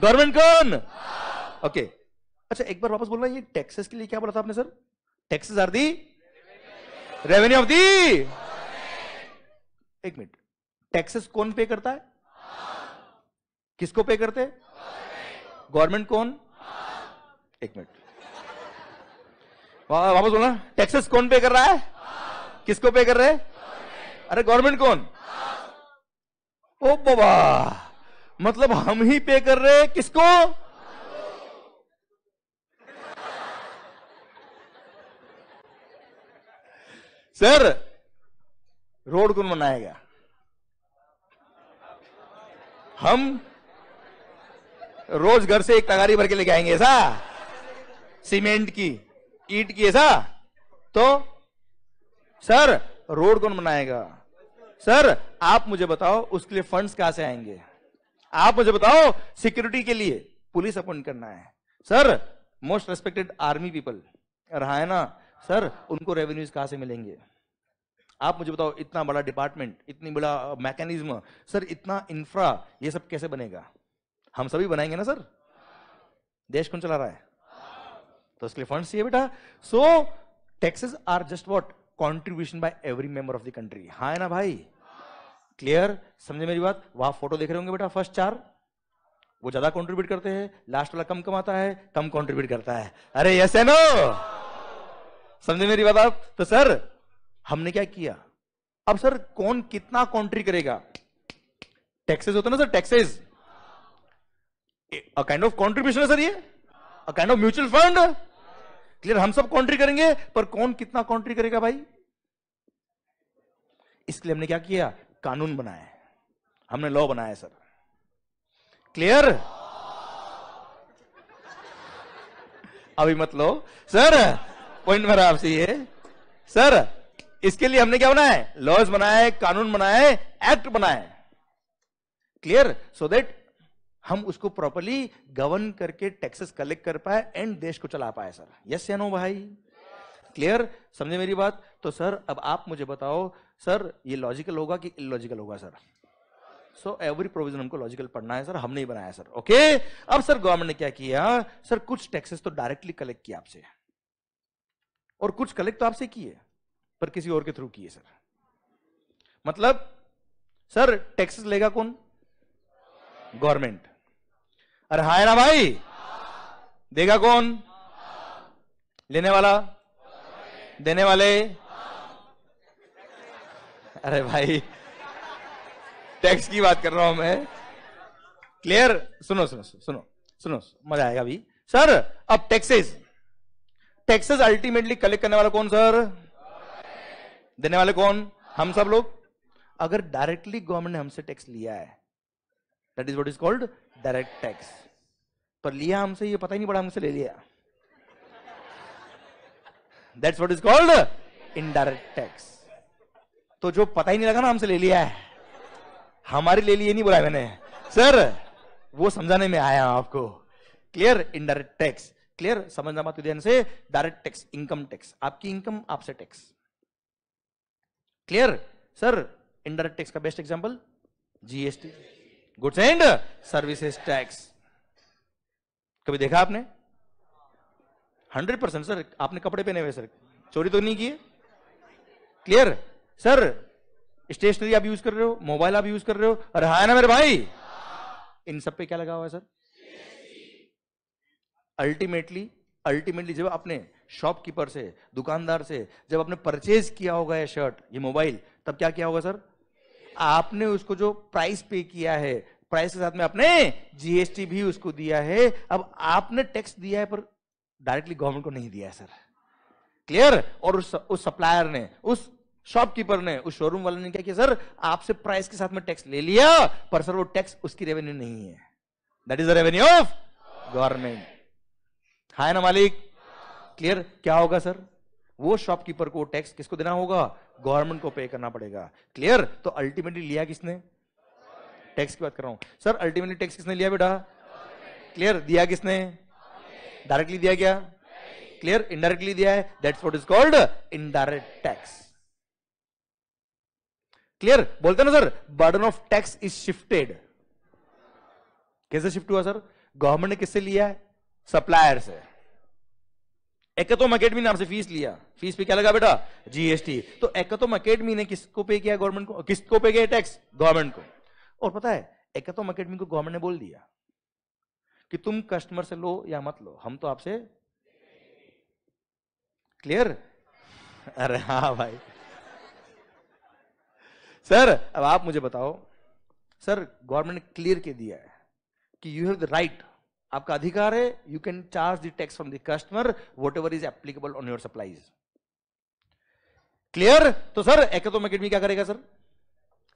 गवर्नमेंट कौन ओके अच्छा एक बार वापस बोलना ये टैक्सेस के लिए क्या बोला था आपने sir taxes are the revenue of the एक मिनट टैक्सेस कौन पे करता है किसको पे करते गवर्नमेंट कौन एक मिनट वापस बोलना टैक्सेस कौन पे कर रहा है किसको पे कर रहे अरे गवर्नमेंट कौन ओ बाबा मतलब हम ही पे कर रहे हैं किसको सर रोड कौन बनाएगा हम रोज घर से एक तगारी भर के लेके आएंगे ऐसा सीमेंट की ईट की ऐसा तो सर रोड कौन बनाएगा सर आप मुझे बताओ उसके लिए फंड्स कहां से आएंगे आप मुझे बताओ सिक्योरिटी के लिए पुलिस अपॉइंट करना है sir most respected army people रहा है ना सर उनको रेवेन्यूज कहां से मिलेंगे आप मुझे बताओ इतना बड़ा डिपार्टमेंट इतनी बड़ा मैकेनिज्म सर इतना इंफ्रा ये सब कैसे बनेगा हम सभी बनाएंगे ना सर देश कौन चला रहा है तो इसके लिए फंड बेटा so taxes are just what contribution by every member of the country हा है ना भाई क्लियर समझे मेरी बात वहां फोटो देख रहे होंगे बेटा फर्स्ट चार वो ज्यादा कंट्रीब्यूट करते हैं लास्ट वाला कम कमाता है कम कंट्रीब्यूट करता है अरे यस है नो समझे मेरी बात आप तो सर हमने क्या किया अब सर कौन कितना कॉन्ट्री करेगा टैक्सेस होता ना sir taxes kind of contribution है सर ये kind of mutual fund clear हम सब कॉन्ट्री करेंगे पर कौन कितना कॉन्ट्री करेगा भाई इसलिए हमने क्या किया कानून बनाया हमने लॉ बनाया सर क्लियर अभी मत लो सर पॉइंट मेरा आपसे ये सर इसके लिए हमने क्या बनाया लॉज बनाया है कानून बनाया है एक्ट बनाया है क्लियर सो देट हम उसको प्रॉपरली गवर्न करके टैक्सेस कलेक्ट कर पाए एंड देश को चला पाए सर यस या नो भाई क्लियर समझे मेरी बात तो सर अब आप मुझे बताओ सर ये लॉजिकल होगा कि इलॉजिकल होगा सर सो एवरी प्रोविजन हमको लॉजिकल पढ़ना है सर हमने ही बनाया सर ओके अब सर गवर्नमेंट ने क्या किया सर कुछ टैक्सेस तो डायरेक्टली कलेक्ट किया आपसे और कुछ कलेक्ट तो आपसे किए पर किसी और के थ्रू किए सर मतलब सर टैक्सेस लेगा कौन गवर्नमेंट अरे हाय ना भाई देगा कौन लेने वाला देने वाले अरे भाई टैक्स की बात कर रहा हूं मैं क्लियर सुनो सुनो सुनो सुनो मजा आएगा अभी सर अब टैक्सेस टैक्सेस अल्टीमेटली कलेक्ट करने वाला कौन सर देने वाले कौन हम सब लोग अगर डायरेक्टली गवर्नमेंट ने हमसे टैक्स लिया है that is what is called direct tax पर लिया हमसे ये पता ही नहीं पड़ा हमसे ले लिया that's what is called indirect tax तो जो पता ही नहीं लगा ना हमसे ले लिया है हमारे ले लिए नहीं बोला मैंने सर वो समझाने में आया आपको क्लियर इनडायरेक्ट टैक्स क्लियर समझना बात ध्यान से डायरेक्ट टैक्स इनकम टैक्स आपकी इनकम आपसे tax clear sir indirect tax का best example GST goods and services tax कभी देखा आपने 100 परसेंट सर आपने कपड़े पहने हुए सर चोरी तो नहीं की क्लियर सर स्टेशनरी आप यूज कर रहे हो मोबाइल आप यूज कर रहे हो अरे हाँ ना मेरे भाई इन सब पे क्या लगा हुआ है सर अल्टीमेटली अल्टीमेटली जब आपने शॉपकीपर से दुकानदार से जब आपने परचेज किया होगा ये शर्ट ये मोबाइल तब क्या किया होगा सर आपने उसको जो प्राइस पे किया है प्राइस के साथ में आपने जीएसटी भी उसको दिया है अब आपने टैक्स दिया है पर डायरेक्टली गवर्नमेंट को नहीं दिया है सर क्लियर और उस उस सप्लायर ने उस शॉपकीपर ने उस शोरूम वाले ने क्या किया सर आपसे प्राइस के साथ में टैक्स ले लिया पर सर वो टैक्स उसकी रेवेन्यू नहीं है that is the revenue of government हाय ना मालिक क्लियर क्या होगा सर वो शॉपकीपर को टैक्स किसको देना होगा गवर्नमेंट को पे करना पड़ेगा क्लियर तो अल्टीमेटली लिया किसने टैक्स की बात कर रहा हूं सर अल्टीमेटली टैक्स किसने लिया बेटा क्लियर दिया किसने डायरेक्टली दिया क्या क्लियर इनडायरेक्टली दिया है that's what is called indirect tax clear बोलते ना sir burden of tax is shifted कैसे शिफ्ट हुआ सर गवर्नमेंट ने किससे लिया है सप्लायर से एकतोम अकेडमी ने आपसे फीस लिया फीस पे क्या लगा बेटा जीएसटी तो एकतोम अकेडमी ने किसको पे किया गवर्नमेंट को किसको पे किया टैक्स गवर्नमेंट को और पता है एकतोम अकेडमी को गवर्नमेंट ने बोल दिया कि तुम कस्टमर से लो या मत लो हम तो आपसे क्लियर अरे हाँ भाई सर अब आप मुझे बताओ सर गवर्नमेंट ने क्लियर के दिया है कि यू हैव द राइट आपका अधिकार है you can charge the tax from the customer whatever is applicable on your supplies clear तो सर एकतम तो अकेडमी क्या करेगा सर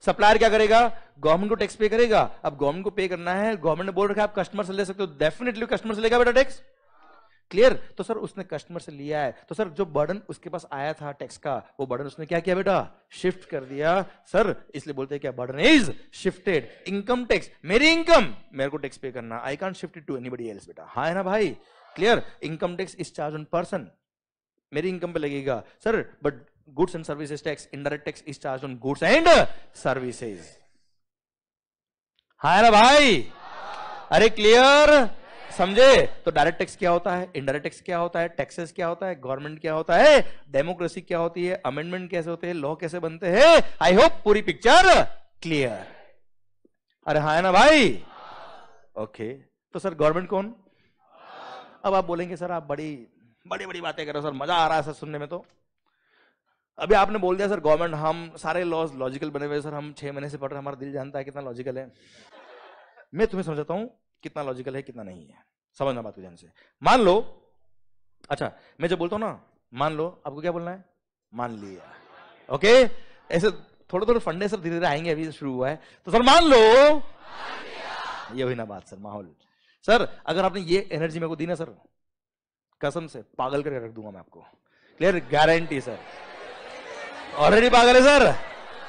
सप्लायर क्या करेगा गवर्नमेंट को टैक्स पे करेगा अब गवर्नमेंट को पे करना है गवर्नमेंट ने बोल रखा है आप कस्टमर से ले सकते हो डेफिनेटली कस्टमर से लेगा बेटा टैक्स क्लियर तो सर उसने कस्टमर से लिया है तो सर जो बर्डन उसके पास आया था टैक्स का वो बर्डन उसने क्या किया बेटा शिफ्ट कर दिया सर इसलिए बोलते हैं क्या burden is shifted income tax मेरी इनकम मेरे को टैक्स पे करना I can't shift it to anybody else बेटा हाँ है ना भाई clear income tax is charge on person मेरी इनकम पे लगेगा sir but goods and services tax indirect tax is charge on goods and services हाँ है ना भाई अरे क्लियर समझे तो डायरेक्ट टैक्स क्या होता है इनडायरेक्ट टैक्स क्या होता है टैक्सेस क्या होता है गवर्नमेंट क्या होता है डेमोक्रेसी क्या होती है अमेंडमेंट कैसे होते हैं लॉ कैसे बनते हैं आई होप पूरी पिक्चर क्लियर अरे हा है ना भाई ओके तो सर गवर्नमेंट कौन अब आप बोलेंगे सर आप बड़ी बड़ी बड़ी बातें करो सर मजा आ रहा है सर सुनने में तो अभी आपने बोल दिया सर गवर्नमेंट हम सारे लॉज लॉजिकल बने हुए सर हम छह महीने से पढ़ रहे हमारा दिल जानता है कितना लॉजिकल है मैं तुम्हें समझाता हूं कितना लॉजिकल है कितना नहीं है समझना बात को ध्यान से मान लो अच्छा मैं जब बोलता हूँ ना मान लो आपको क्या बोलना है मान लिया ओके ऐसे थोड़े थोड़े फंडे सर धीरे धीरे आएंगे अभी शुरू हुआ है तो सर मान लो ये हुई ना बात सर माहौल सर अगर आपने ये एनर्जी मेरे को दी ना सर कसम से पागल करके रख दूंगा मैं आपको क्लियर गारंटी सर ऑलरेडी पागल है सर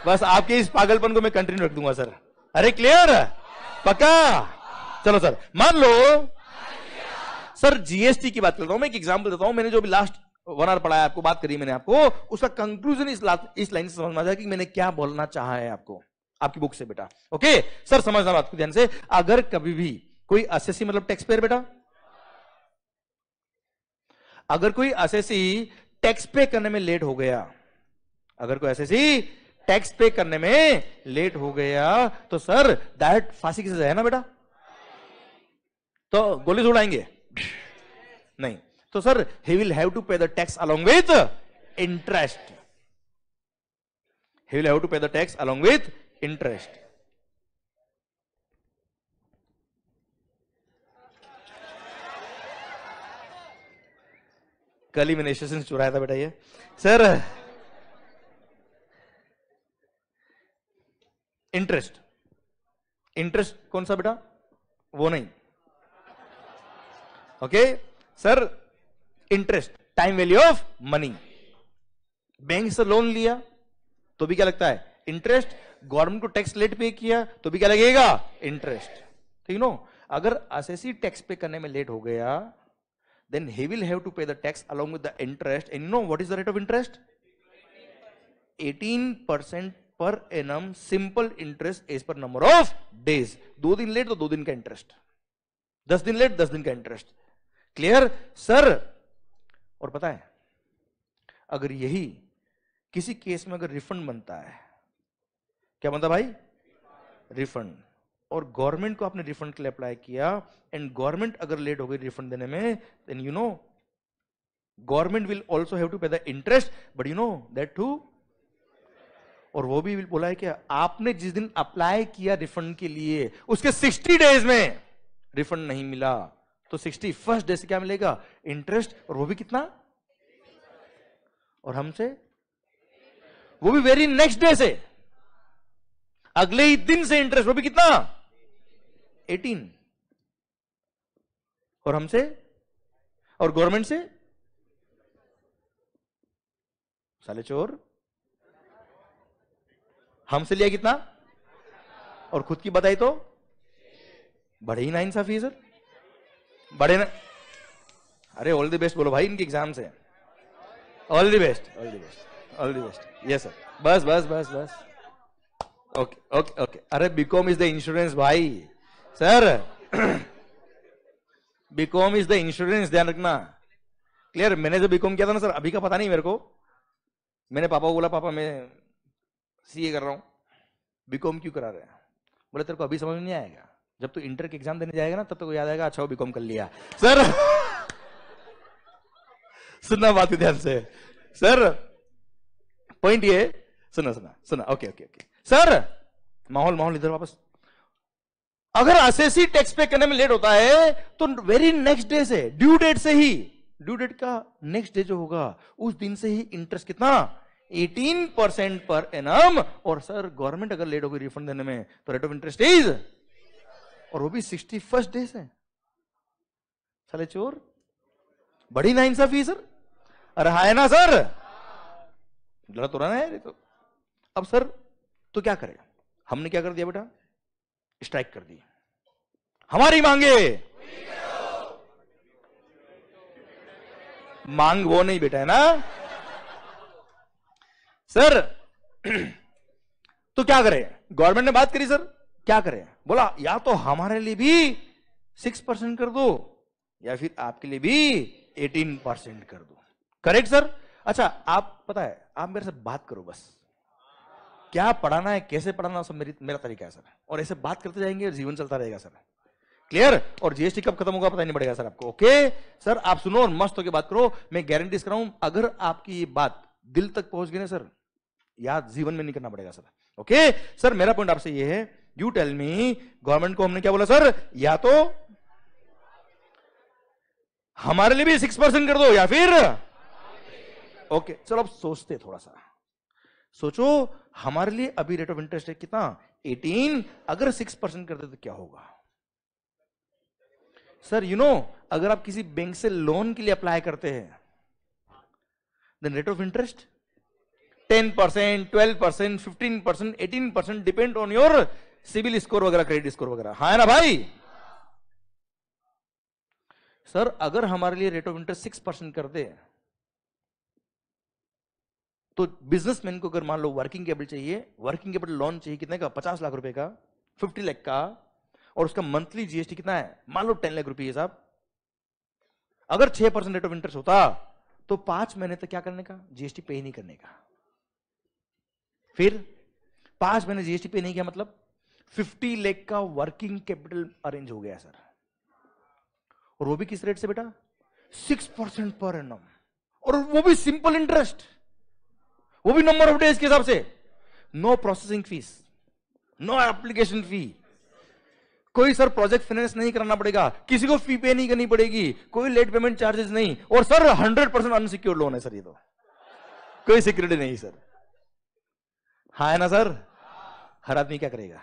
बस आपके इस पागलपन को मैं कंटिन्यू रख दूंगा सर अरे क्लियर पक्का चलो सर मान लो सर जीएसटी की बात करता हूं मैं एक एग्जाम्पल देता हूं मैंने जो भी लास्ट वन आवर पढ़ाया आपको बात करी मैंने आपको उसका कंक्लूजन इस इस लाइन से समझ में आ कि मैंने क्या बोलना चाहा है आपको आपकी बुक से बेटा ओके सर समझना बात को ध्यान से अगर कभी भी कोई असेसी मतलब टैक्स पेयर बेटा अगर कोई असेसी टैक्स पे करने में लेट हो गया अगर कोई असेसी टैक्स पे करने में लेट हो गया तो सर डायरेक्ट फांसी की सजा है ना बेटा तो गोली छोड़ाएंगे नहीं तो sir he will have to pay the tax along with interest he will have to pay the tax along with interest कल ही मैंने स्टेशन से चुराया था बेटा ये सर इंटरेस्ट इंटरेस्ट कौन सा बेटा वो नहीं okay sir interest time value of money bank से लोन लिया तो भी क्या लगता है इंटरेस्ट गवर्नमेंट को टैक्स लेट पे किया तो भी क्या लगेगा इंटरेस्ट ठीक नो अगर असेसी टैक्स पे करने में लेट हो गया then he will have to pay the tax along with the interest and know what is the rate of interest 18 percent per annum simple interest as per number of days दो दिन late तो दो दिन का interest दस दिन late दस दिन का इंटरेस्ट क्लियर सर और पता है अगर यही किसी केस में अगर रिफंड बनता है क्या बनता भाई रिफंड और गवर्नमेंट को आपने रिफंड के लिए अप्लाई किया एंड गवर्नमेंट अगर लेट हो गई रिफंड देने में then you know government will also have to pay the interest but you know that too और वो भी बोला है कि आपने जिस दिन अप्लाई किया रिफंड के लिए उसके 60 डेज में रिफंड नहीं मिला तो सिक्सटी फर्स्ट डे से क्या मिलेगा इंटरेस्ट और वो भी कितना और हमसे वो भी वेरी नेक्स्ट डे से अगले ही दिन से इंटरेस्ट वो भी कितना एटीन और हमसे और गवर्नमेंट से साले चोर हमसे लिया कितना और खुद की बताई तो बढ़े ही ना इंसाफी सर बड़े ना अरे ऑल द बेस्ट बोलो भाई इनके एग्जाम से all the best all the best all the best yes sir बस बस बस बस ओके ओके ओके अरे बीकॉम इज द इंश्योरेंस भाई sir BCom is the insurance ध्यान रखना क्लियर मैंने जो बीकॉम किया था ना सर अभी का पता नहीं मेरे को मैंने पापा को बोला पापा मैं सीए कर रहा हूँ बीकॉम क्यों करा रहे हैं बोले तेरे को अभी समझ नहीं आएगा जब तू तो इंटर के एग्जाम देने जाएगा ना तब तक तो याद आएगा अच्छा वो बीकॉम कर लिया सर सुनना बात ध्यान से सर पॉइंट ये सुना सुना सुना ओके ओके ओके सर माहौल माहौल इधर वापस अगर असेसी टैक्स पे करने में लेट होता है तो वेरी नेक्स्ट डे से ड्यू डेट से ही ड्यू डेट का नेक्स्ट डे जो होगा उस दिन से ही इंटरेस्ट कितना 18 परसेंट पर एनम और सर गवर्नमेंट अगर लेट होगी रिफंड देने में तो रेट ऑफ इंटरेस्ट इज और वो भी सिक्सटी फर्स्ट डे से चले चोर बड़ी ना इंसाफी सर अरे हाय ना सर गलत हो रहा है तो अब सर तो क्या करेगा हमने क्या कर दिया बेटा स्ट्राइक कर दी हमारी मांगे मांग वो नहीं बेटा है ना सर तो क्या करें गवर्नमेंट ने बात करी सर क्या करें बोला या तो हमारे लिए भी सिक्स परसेंट कर दो या फिर आपके लिए भी एटीन परसेंट कर दो करेक्ट सर अच्छा आप पता है आप मेरे से बात करो बस क्या पढ़ाना है कैसे पढ़ाना सब मेरी मेरा तरीका है सर और ऐसे बात करते जाएंगे जीवन चलता रहेगा सर क्लियर और जीएसटी कब खत्म होगा पता नहीं पड़ेगा सर आपको ओके सर आप सुनो और मस्त होकर बात करो मैं गारंटी कर रहा हूं अगर आपकी ये बात दिल तक पहुंच गई ना सर याद जीवन में नहीं करना पड़ेगा सर ओके सर मेरा पॉइंट आपसे ये है यू टेल मी गवर्नमेंट को हमने क्या बोला सर या तो हमारे लिए भी सिक्स परसेंट कर दो या फिर ओके चलो अब सोचते थोड़ा सा सोचो हमारे लिए अभी रेट ऑफ इंटरेस्ट है कितना 18 अगर सिक्स परसेंट करते तो क्या होगा सर यू नो अगर आप किसी बैंक से लोन के लिए अप्लाई करते हैं then rate of interest 10 percent twelve percent fifteen percent eighteen percent depend on your civil score वगैरह क्रेडिट स्कोर वगैरह हाँ ना भाई सर अगर हमारे लिए rate of interest six percent कर दे तो बिजनेसमैन को अगर मान लो वर्किंग कैपिटल चाहिए वर्किंग कैपिटल लोन चाहिए कितने का पचास लाख रुपए का फिफ्टी लाख का और उसका मंथली जीएसटी कितना है मान लो टेन लाख रुपये साहब अगर छह परसेंट रेट ऑफ इंटरेस्ट होता तो पांच महीने तक क्या करने का जीएसटी पे ही नहीं करने का फिर पांच महीने जीएसटी पे नहीं किया मतलब फिफ्टी लेख का वर्किंग कैपिटल अरेंज हो गया सर और वो भी किस रेट से बेटा सिक्स परसेंट पर एनम और वो भी सिंपल इंटरेस्ट वो भी नंबर ऑफ डेज के हिसाब से no processing fees no application fee कोई सर प्रोजेक्ट फाइनेंस नहीं कराना पड़ेगा किसी को फी पे नहीं करनी पड़ेगी कोई लेट पेमेंट चार्जेस नहीं और sir hundred percent unsecure loan है सर ये तो कोई सिक्योरिटी नहीं सर हाँ है ना सर हर आदमी क्या करेगा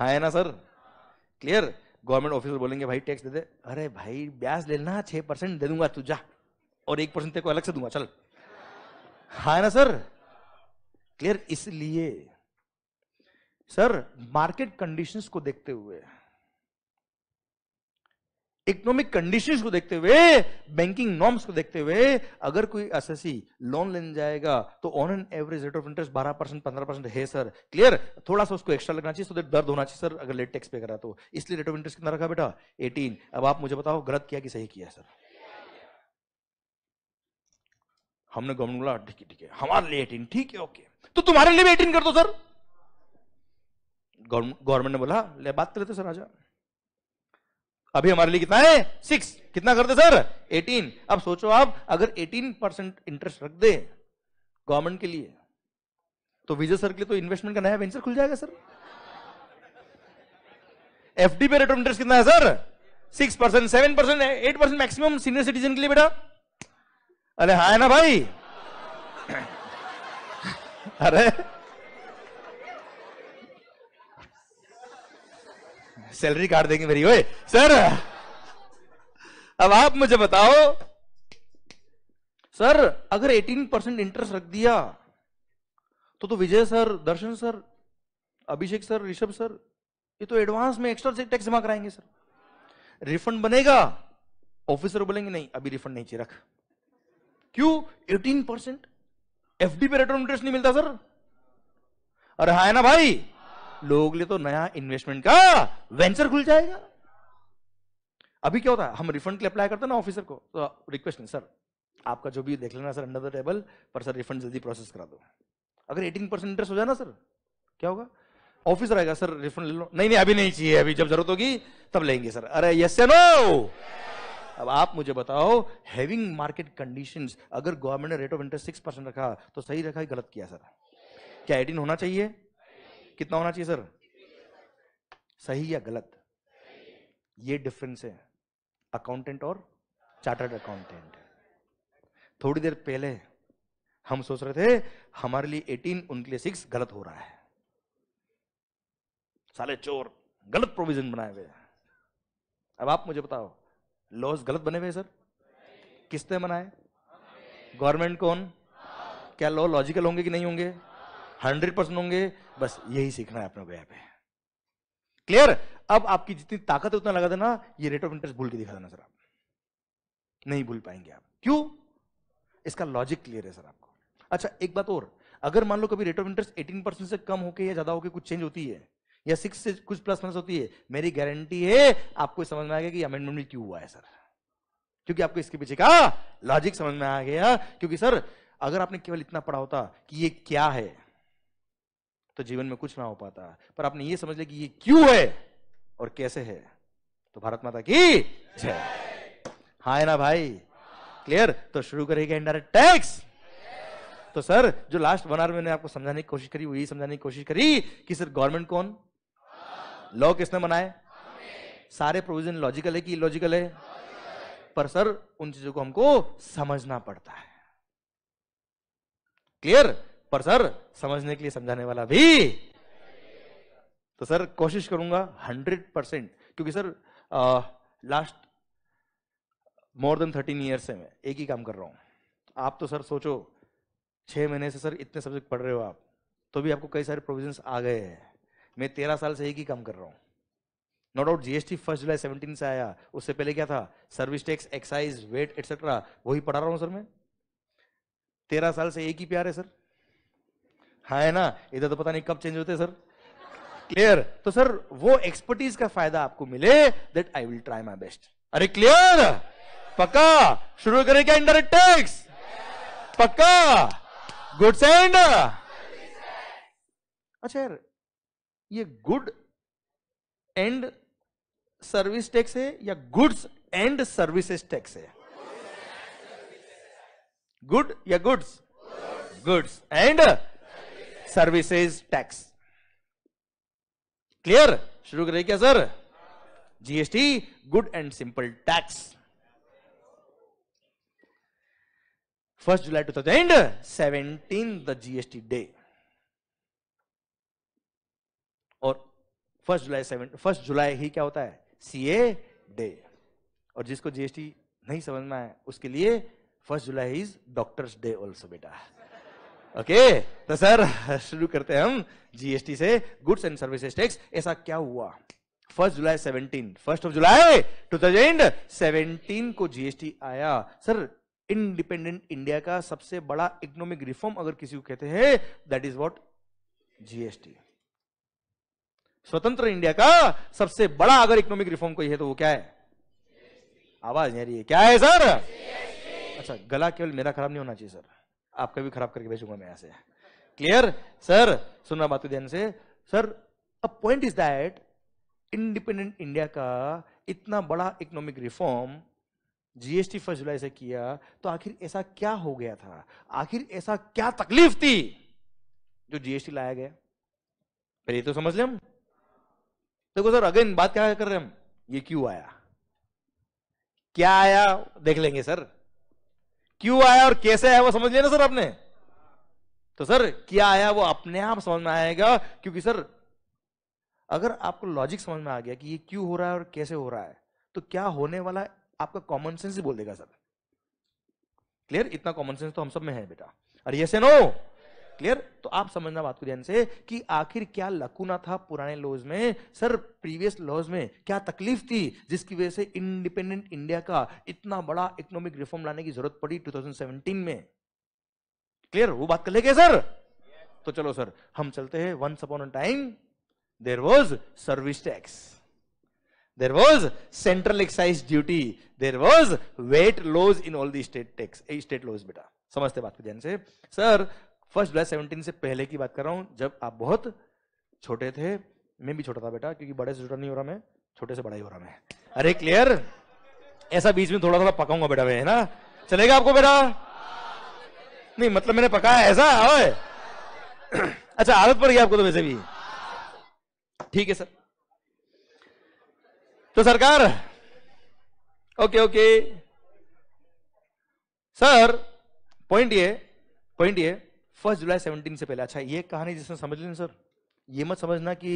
हाँ है ना सर क्लियर गवर्नमेंट ऑफिसर बोलेंगे भाई टैक्स दे दे अरे भाई ब्याज लेना छह परसेंट दे दूंगा तू जा और एक परसेंट तेरे को अलग से दूंगा चल हाँ है ना सर क्लियर इसलिए सर मार्केट कंडीशंस को देखते हुए इकोनॉमिक कंडीशन को देखते हुए बैंकिंग नॉर्म्स को देखते हुए अगर कोई एसएससी लोन लेने जाएगा तो on an average rate of interest 12 percent पंद्रह परसेंट है सर क्लियर थोड़ा सा उसको एक्स्ट्रा लगना चाहिए सो तो दर्द होना चाहिए सर अगर लेट टैक्स पे करा तो इसलिए रेट ऑफ इंटरेस्ट कितना रखा बेटा 18 अब आप मुझे बताओ गलत किया कि सही किया सर हमने गवर्नमेंट बोला ठीक है ठीक है हमारे लिए एटीन ठीक है ओके तो तुम्हारे लिए भी एटीन कर दो सर गवर्नमेंट ने बोला ले बात कर लेते सर राजा अभी हमारे लिए कितना है सिक्स कितना करते सर एटीन अब सोचो आप अगर एटीन परसेंट इंटरेस्ट रख दे गवर्नमेंट के लिए तो विजय सर के लिए तो इन्वेस्टमेंट का नया वेंचर खुल जाएगा सर एफडी पे रेट ऑफ इंटरेस्ट कितना है sir six percent seven percent eight percent maximum senior citizen के लिए बेटा अरे हाँ है ना भाई अरे सैलरी काट देंगे मेरी ओए सर अब आप मुझे बताओ सर अगर 18 परसेंट इंटरेस्ट रख दिया तो तो Vijay sir Darshan sir Abhishek sir Rishabh sir ये तो एडवांस में एक्स्ट्रा से टैक्स जमा कराएंगे सर रिफंड बनेगा ऑफिसर बोलेंगे नहीं अभी रिफंड नहीं चाहिए रख क्यों 18 परसेंट एफ पे रेट ऑफ इंटरेस्ट नहीं मिलता सर अरे हाँ ना भाई लोगों के लिए तो नया इन्वेस्टमेंट का वेंचर खुल जाएगा अभी क्या होता है हम रिफंड के लिए अप्लाई करते हैं ना ऑफिसर को तो रिक्वेस्ट सर आपका जो भी देख लेना सर अंडर द टेबल पर सर रिफंड जल्दी प्रोसेस करा दो अगर एटीन परसेंट इंटरेस्ट हो जाए ना सर क्या होगा ऑफिसर आएगा सर रिफंड ले लो नहीं नहीं अभी नहीं चाहिए अभी जब जरूरत होगी तब लेंगे सर अरे यस या नो अब आप मुझे बताओ हैविंग मार्केट कंडीशन अगर गवर्नमेंट ने rate of interest six percent रखा तो सही रखा गलत किया सर क्या एटीन होना चाहिए कितना होना चाहिए सर सही या गलत ये डिफरेंस है अकाउंटेंट और चार्टर्ड अकाउंटेंट थोड़ी देर पहले हम सोच रहे थे हमारे लिए 18 उनके लिए सिक्स गलत हो रहा है साले चोर गलत प्रोविजन बनाए हुए अब आप मुझे बताओ लॉज गलत बने हुए सर किसने बनाए गवर्नमेंट कौन क्या लॉ लॉजिकल होंगे कि नहीं होंगे हंड्रेड परसेंट होंगे बस यही सीखना है अपने को यहाँ पे क्लियर अब आपकी जितनी ताकत है उतना लगा देना ये रेट ऑफ इंटरेस्ट भूल के दिखा देना सर आप नहीं भूल पाएंगे आप क्यों इसका लॉजिक क्लियर है सर आपको अच्छा एक बात और अगर मान लो कभी rate of interest eighteen percent से कम होके या ज्यादा होके कुछ चेंज होती है या सिक्स से कुछ प्लस माइनस होती है मेरी गारंटी है आपको समझ में आएगा कि अमेंडमेंट में क्यों हुआ है सर क्योंकि आपको इसके पीछे का लॉजिक समझ में आ गया क्योंकि सर अगर आपने केवल इतना पढ़ा होता कि ये क्या है तो जीवन में कुछ ना हो पाता पर आपने ये समझ लिया कि ये क्यों है और कैसे है तो भारत माता की जय हाँ है ना भाई क्लियर तो शुरू करेगा इंडायरेक्ट टैक्स तो सर जो लास्ट वन आवर मैंने आपको समझाने की कोशिश करी वो यही समझाने की कोशिश करी कि सर गवर्नमेंट कौन लॉ किसने बनाए सारे प्रोविजन लॉजिकल है कि लॉजिकल है पर सर उन चीजों को हमको समझना पड़ता है क्लियर पर सर समझने के लिए समझाने वाला भी तो सर कोशिश करूंगा हंड्रेड परसेंट क्योंकि सर आ, last more than thirteen years से मैं एक ही काम कर रहा हूं आप तो सर सोचो छह महीने से सर इतने सब्जेक्ट पढ़ रहे हो आप तो भी आपको कई सारे प्रोविजंस आ गए हैं मैं तेरह साल से एक ही काम कर रहा हूं no doubt GST first July seventeen से आया उससे पहले क्या था service tax excise VAT etcetera वही पढ़ा रहा हूं सर मैं तेरह साल से एक ही प्यार है सर हाँ, है ना इधर तो पता नहीं कब चेंज होते सर क्लियर तो सर वो एक्सपर्टीज का फायदा आपको मिले that I will try my best अरे क्लियर पक्का शुरू करें क्या इंडायरेक्ट टैक्स पक्का गुड्स एंड अच्छा यार ये गुड एंड सर्विस टैक्स है या गुड्स एंड सर्विसेज टैक्स है गुड या goods goods and services tax clear शुरू करें क्या sir GST good and simple tax first July two thousand seventeen the GST day और first July seven first July ही क्या होता है सीए डे और जिसको जीएसटी नहीं समझना है उसके लिए first July is doctors day also बेटा ओके तो सर शुरू करते हैं हम जीएसटी से गुड्स एंड सर्विसेज टैक्स ऐसा क्या हुआ first July seventeen first of July two thousand seventeen को जीएसटी आया सर इंडिपेंडेंट इंडिया का सबसे बड़ा इकोनॉमिक रिफॉर्म अगर किसी को कहते हैं दैट इज वॉट जीएसटी स्वतंत्र इंडिया का सबसे बड़ा अगर इकोनॉमिक रिफॉर्म कोई है तो वो क्या है आवाज नहीं रही है क्या है सर अच्छा गला केवल मेरा खराब नहीं होना चाहिए सर आपका भी खराब करके भेजूंगा मैं यहां से क्लियर सर सुन रहा बात ध्यान से sir a point is that independent India का इतना बड़ा economic reform GST first July से किया तो आखिर ऐसा क्या हो गया था आखिर ऐसा क्या तकलीफ थी जो जीएसटी लाया गया पहले ये तो समझ ले हम देखो सर अगेन बात क्या कर रहे हम ये क्यों आया क्या आया देख लेंगे सर क्यों आया और कैसे आया वो समझ लिया ना सर आपने तो सर क्या आया वो अपने आप समझ में आएगा क्योंकि सर अगर आपको लॉजिक समझ में आ गया कि ये क्यों हो रहा है और कैसे हो रहा है तो क्या होने वाला है आपका कॉमन सेंस ही बोल देगा सर क्लियर इतना कॉमन सेंस तो हम सब में है बेटा अरे ये से नो क्लियर तो आप समझना बात को ध्यान से कि आखिर क्या लकुना था पुराने लॉज में सर प्रीवियस लॉज में क्या तकलीफ थी जिसकी वजह से इंडिपेंडेंट इंडिया का इतना बड़ा इकोनॉमिक रिफॉर्म लाने की जरूरत पड़ी 2017 में क्लियर वो बात कर ले सर तो चलो सर हम चलते हैं once upon a time there was service tax there was central excise duty there was VAT laws in all the state tax state laws बेटा समझते बात को ध्यान से सर फर्स्ट जुलाई सेवनटीन से पहले की बात कर रहा हूँ जब आप बहुत छोटे थे मैं भी छोटा था बेटा क्योंकि बड़े से छोटा नहीं हो रहा मैं छोटे से बड़ा ही हो रहा मैं अरे क्लियर ऐसा बीच में थोड़ा थोड़ा पकाऊंगा बेटा मैं है ना चलेगा आपको बेटा नहीं मतलब मैंने पकाया ऐसा ओए अच्छा आदत पड़ गई आपको तो वैसे भी ठीक है सर तो सरकार ओके ओके सर पॉइंट ये पॉइंट ये फर्स्ट जुलाई सेवनटीन से पहले अच्छा ये कहानी जिसने समझ ली सर ये मत समझना कि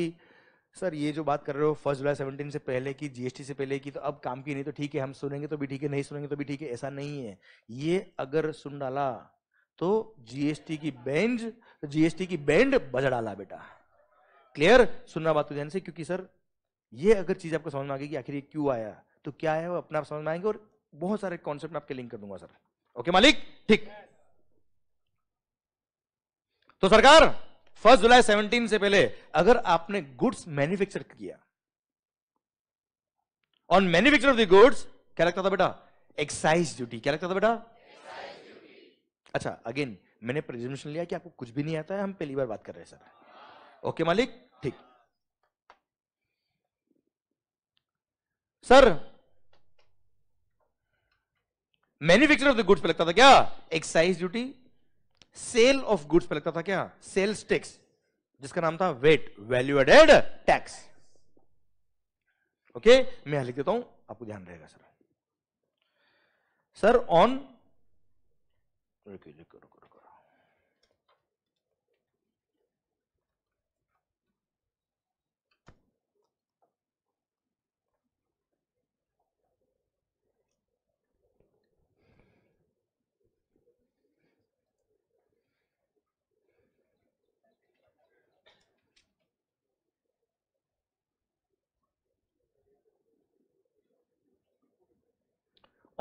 सर ये जो बात कर रहे हो फर्स्ट जुलाई सेवनटीन से पहले की जीएसटी से पहले की तो अब काम की नहीं तो ठीक है हम सुनेंगे तो भी ठीक है नहीं सुनेंगे तो भी ठीक है ऐसा नहीं है ये अगर सुन डाला तो जीएसटी की बेंज जीएसटी तो की बैंड बजा डाला बेटा क्लियर सुनना बात तो ध्यान से क्योंकि सर ये अगर चीज आपको समझ में आ गई कि आखिर ये क्यों आया तो क्या है वो अपना आप समझ में आएंगे और बहुत सारे कॉन्सेप्ट आपके लिंक कर दूंगा सर ओके मालिक ठीक तो सरकार फर्स्ट जुलाई 17 से पहले अगर आपने गुड्स मैन्युफैक्चर किया on manufacture of the goods क्या लगता था बेटा एक्साइज ड्यूटी क्या लगता था बेटा अच्छा अगेन मैंने प्रेजेंटेशन लिया कि आपको कुछ भी नहीं आता है हम पहली बार बात कर रहे हैं सर ओके मालिक ठीक sir manufacture of the goods पे लगता था क्या excise duty sale of goods पे लगता था क्या सेल्स टैक्स जिसका नाम था VAT value added tax okay मैं यहां लिख देता हूं आपको ध्यान रहेगा सर सर ऑन रुको रुको रुको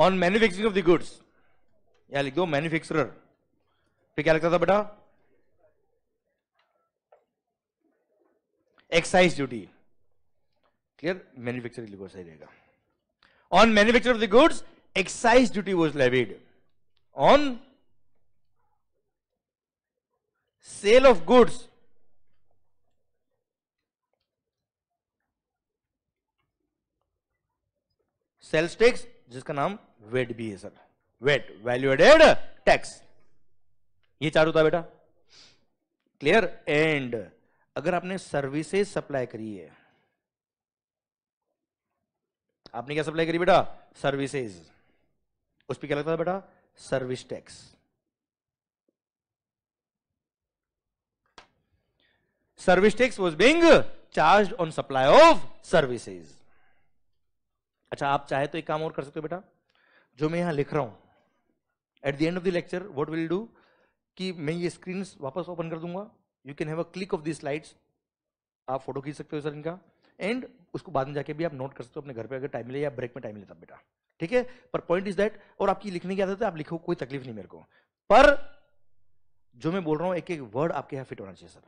on manufacturing of the goods या लिख दो मैन्युफैक्चरर फिर क्या लगता था बेटा एक्साइज ड्यूटी क्लियर मैन्युफैक्चरिंग लिखो सही रहेगा on manufacture of the goods excise duty was levied on sale of goods sales tax जिसका नाम वेट भी है sir VAT value added tax ये चार होता बेटा क्लियर एंड अगर आपने सर्विसेज सप्लाई करी है आपने क्या सप्लाई करी बेटा सर्विसेज उस पर क्या लगता है बेटा service tax service tax was being charged on supply of services अच्छा आप चाहे तो एक काम और कर सकते हो बेटा जो मैं यहाँ लिख रहा हूँ at the end of the lecture what will do कि मैं ये स्क्रीन वापस ओपन कर दूंगा you can have a click of the slides आप फोटो खींच सकते हो सर इनका एंड उसको बाद में जाके भी आप नोट कर सकते हो अपने घर पे अगर टाइम मिले या ब्रेक में टाइम मिले तब बेटा ठीक है पर पॉइंट इज दैट और आपकी लिखने की आदत है आप लिखो कोई तकलीफ नहीं मेरे को पर जो मैं बोल रहा हूँ एक एक वर्ड आपके यहाँ फिट होना चाहिए सर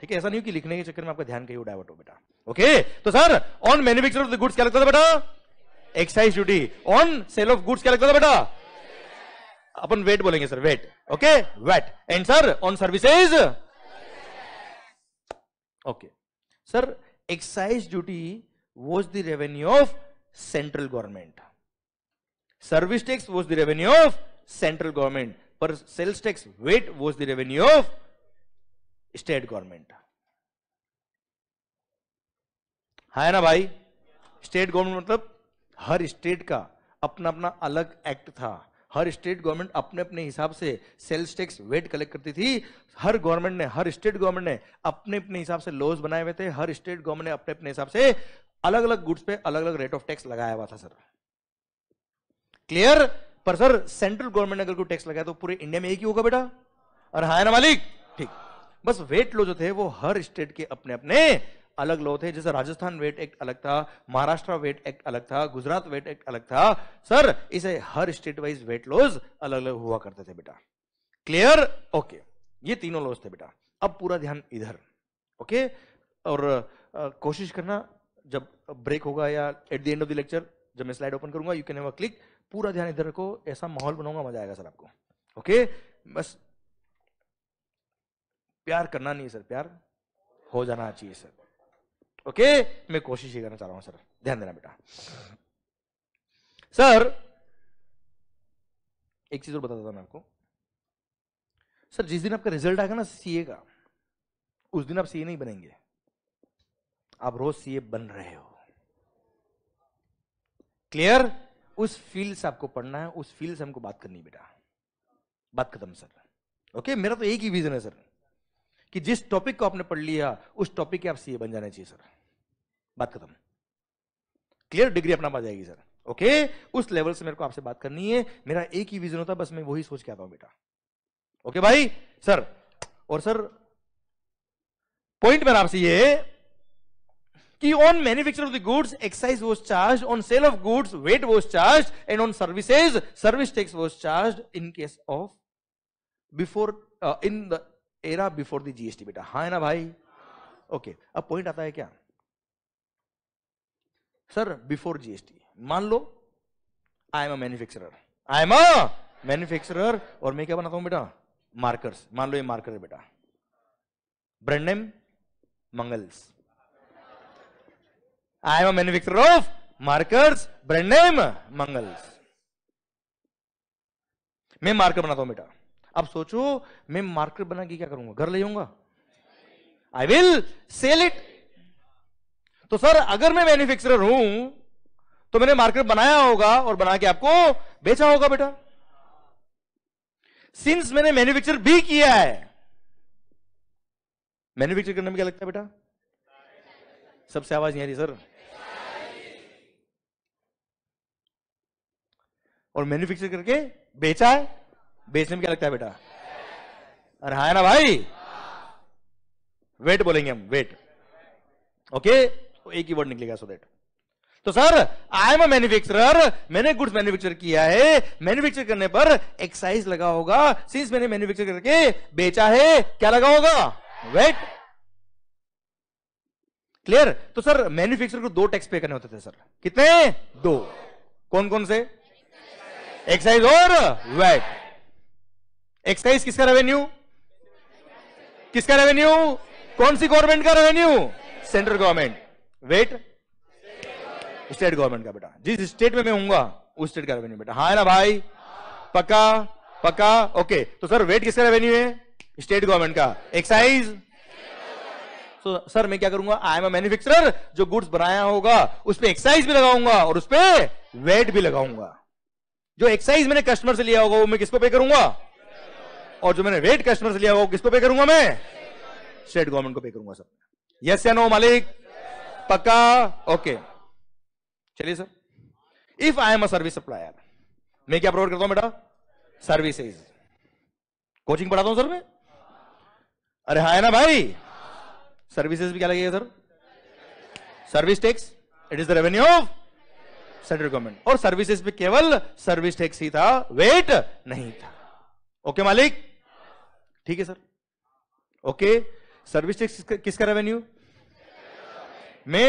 ठीक है ऐसा नहीं हो कि लिखने के चक्कर में आपका ध्यान कहीं डाइवर्ट हो बेटा ओके तो sir on manufacture of the goods क्या लगता है बेटा excise duty on sale of goods क्या लगता था बेटा अपन वेट बोलेंगे sir VAT okay VAT and sir on services okay sir excise duty was the revenue of central government service tax was the revenue of central government पर sales tax VAT was the revenue of state government है ना भाई state government मतलब हर state का अपना अपना अलग act था हर स्टेट गवर्नमेंट अपने अपने हिसाब से सेल्स टैक्स वेट कलेक्ट करती थी हर गवर्नमेंट ने हर स्टेट गवर्नमेंट ने अपने अपने हिसाब से लॉज बनाए हुए थे हर स्टेट गवर्नमेंट ने अपने अपने हिसाब से अलग अलग गुड्स पे अलग अलग रेट ऑफ टैक्स लगाया हुआ था सर क्लियर पर सर सेंट्रल गवर्नमेंट ने अगर कोई टैक्स लगाया तो पूरे इंडिया में एक ही होगा बेटा और हाँ ना मालिक ठीक बस वेट लो जो थे वो हर स्टेट के अपने अपने अलग लॉ थे जैसे राजस्थान वेट एक्ट अलग था महाराष्ट्र वेट एक्ट अलग था गुजरात वेट एक्ट अलग था सर इसे हर स्टेट वाइज वेट लॉज अलग अलग हुआ करते थे बेटा क्लियर ओके ये तीनों लॉज थे बेटा अब पूरा ध्यान इधर ओके और आ, कोशिश करना जब ब्रेक होगा या at the end of the lecture जब मैं स्लाइड ओपन करूंगा you can have a click पूरा ध्यान इधर रखो ऐसा माहौल बनाऊंगा मजा आएगा सर आपको ओके बस प्यार करना नहीं है सर प्यार हो जाना चाहिए सर ओके मैं कोशिश ही करना चाह रहा हूं सर ध्यान देना बेटा सर एक चीज और बताता था मैं आपको सर जिस दिन आपका रिजल्ट आएगा ना सीए का उस दिन आप सीए नहीं बनेंगे आप रोज सीए बन रहे हो क्लियर उस फील्ड से आपको पढ़ना है उस फील्ड से हमको बात करनी बेटा बात खत्म सर ओके मेरा तो एक ही विजन है सर कि जिस टॉपिक को आपने पढ़ लिया उस टॉपिक के आप सीए बन जाना चाहिए सर बात खत्म क्लियर डिग्री अपना पास जाएगी सर ओके उस लेवल से मेरे को आपसे बात करनी है मेरा एक ही विजन होता बस मैं वही सोच के आता हूं बेटा ओके भाई सर और सर पॉइंट मेरा आपसे ये कि on manufacture of the goods excise was charged on sale of goods VAT was charged and on services service tax was charged in case of before in the era before the GST बेटा हाँ है ना भाई okay okay, अब point आता है क्या sir before GST मान लो I am a manufacturer I am a manufacturer और मैं क्या बनाता हूं बेटा मार्कर्स मान लो ये मार्कर है बेटा brand name Mangals I am a manufacturer of markers brand name Mangals मैं मार्कर बनाता हूं बेटा अब सोचो मैं मार्केट बना के क्या करूंगा घर ले जाऊंगा आई विल सेल इट तो सर अगर मैं मैन्युफैक्चरर हूं तो मैंने मार्केट बनाया होगा और बना के आपको बेचा होगा बेटा सिंस मैंने मैन्युफैक्चर भी किया है मैन्युफैक्चर करने में क्या लगता है बेटा सबसे आवाज नहीं आ रही सर और मैन्युफैक्चर करके बेचा है बेचने में क्या लगता है बेटा अरे हाँ ना भाई वेट बोलेंगे हम वेट ओके तो एक ही वर्ड निकलेगा सो देट तो sir I am a manufacturer मैंने गुड्स मैन्युफैक्चर किया है मैन्युफैक्चर करने पर एक्साइज लगा होगा सिंस मैंने मैन्युफैक्चर करके बेचा है क्या लगा होगा वेट क्लियर तो सर मैन्युफैक्चर को दो टैक्स पे करने होते थे सर कितने दो कौन कौन से एक्साइज और वेट एक्साइज किसका रेवेन्यू किसका रेवेन्यू कौन सी गवर्नमेंट का revenue central government VAT state government का बेटा जिस स्टेट में मैं हूंगा उस स्टेट का रेवेन्यू बेटा हाँ है ना भाई पक्का पक्का ओके तो सर वेट किसका रेवेन्यू है स्टेट गवर्नमेंट का एक्साइज तो सर मैं क्या करूंगा आई एम मैन्युफैक्चरर जो गुड्स बनाया होगा उस पर एक्साइज भी लगाऊंगा और उस पर वेट भी लगाऊंगा जो एक्साइज मैंने कस्टमर से लिया होगा वो मैं किसको पे करूंगा और जो मैंने रेट कस्टमर से लिया वो किसको पे करूंगा मैं स्टेट गवर्नमेंट को पे करूंगा सर यस या नो मालिक पक्का ओके चलिए sir if I am a service supplier मैं क्या प्रोवाइड करता हूं बेटा सर्विसेज कोचिंग पढ़ाता हूं सर मैं अरे हाँ है ना भाई सर्विसेज भी क्या लगेगा sir service tax it is the revenue of central government और सर्विसेज पे केवल सर्विस टैक्स ही था वेट नहीं था ओके okay, मालिक ठीक है सर ओके सर्विस टैक्स किसका रेवेन्यू मैं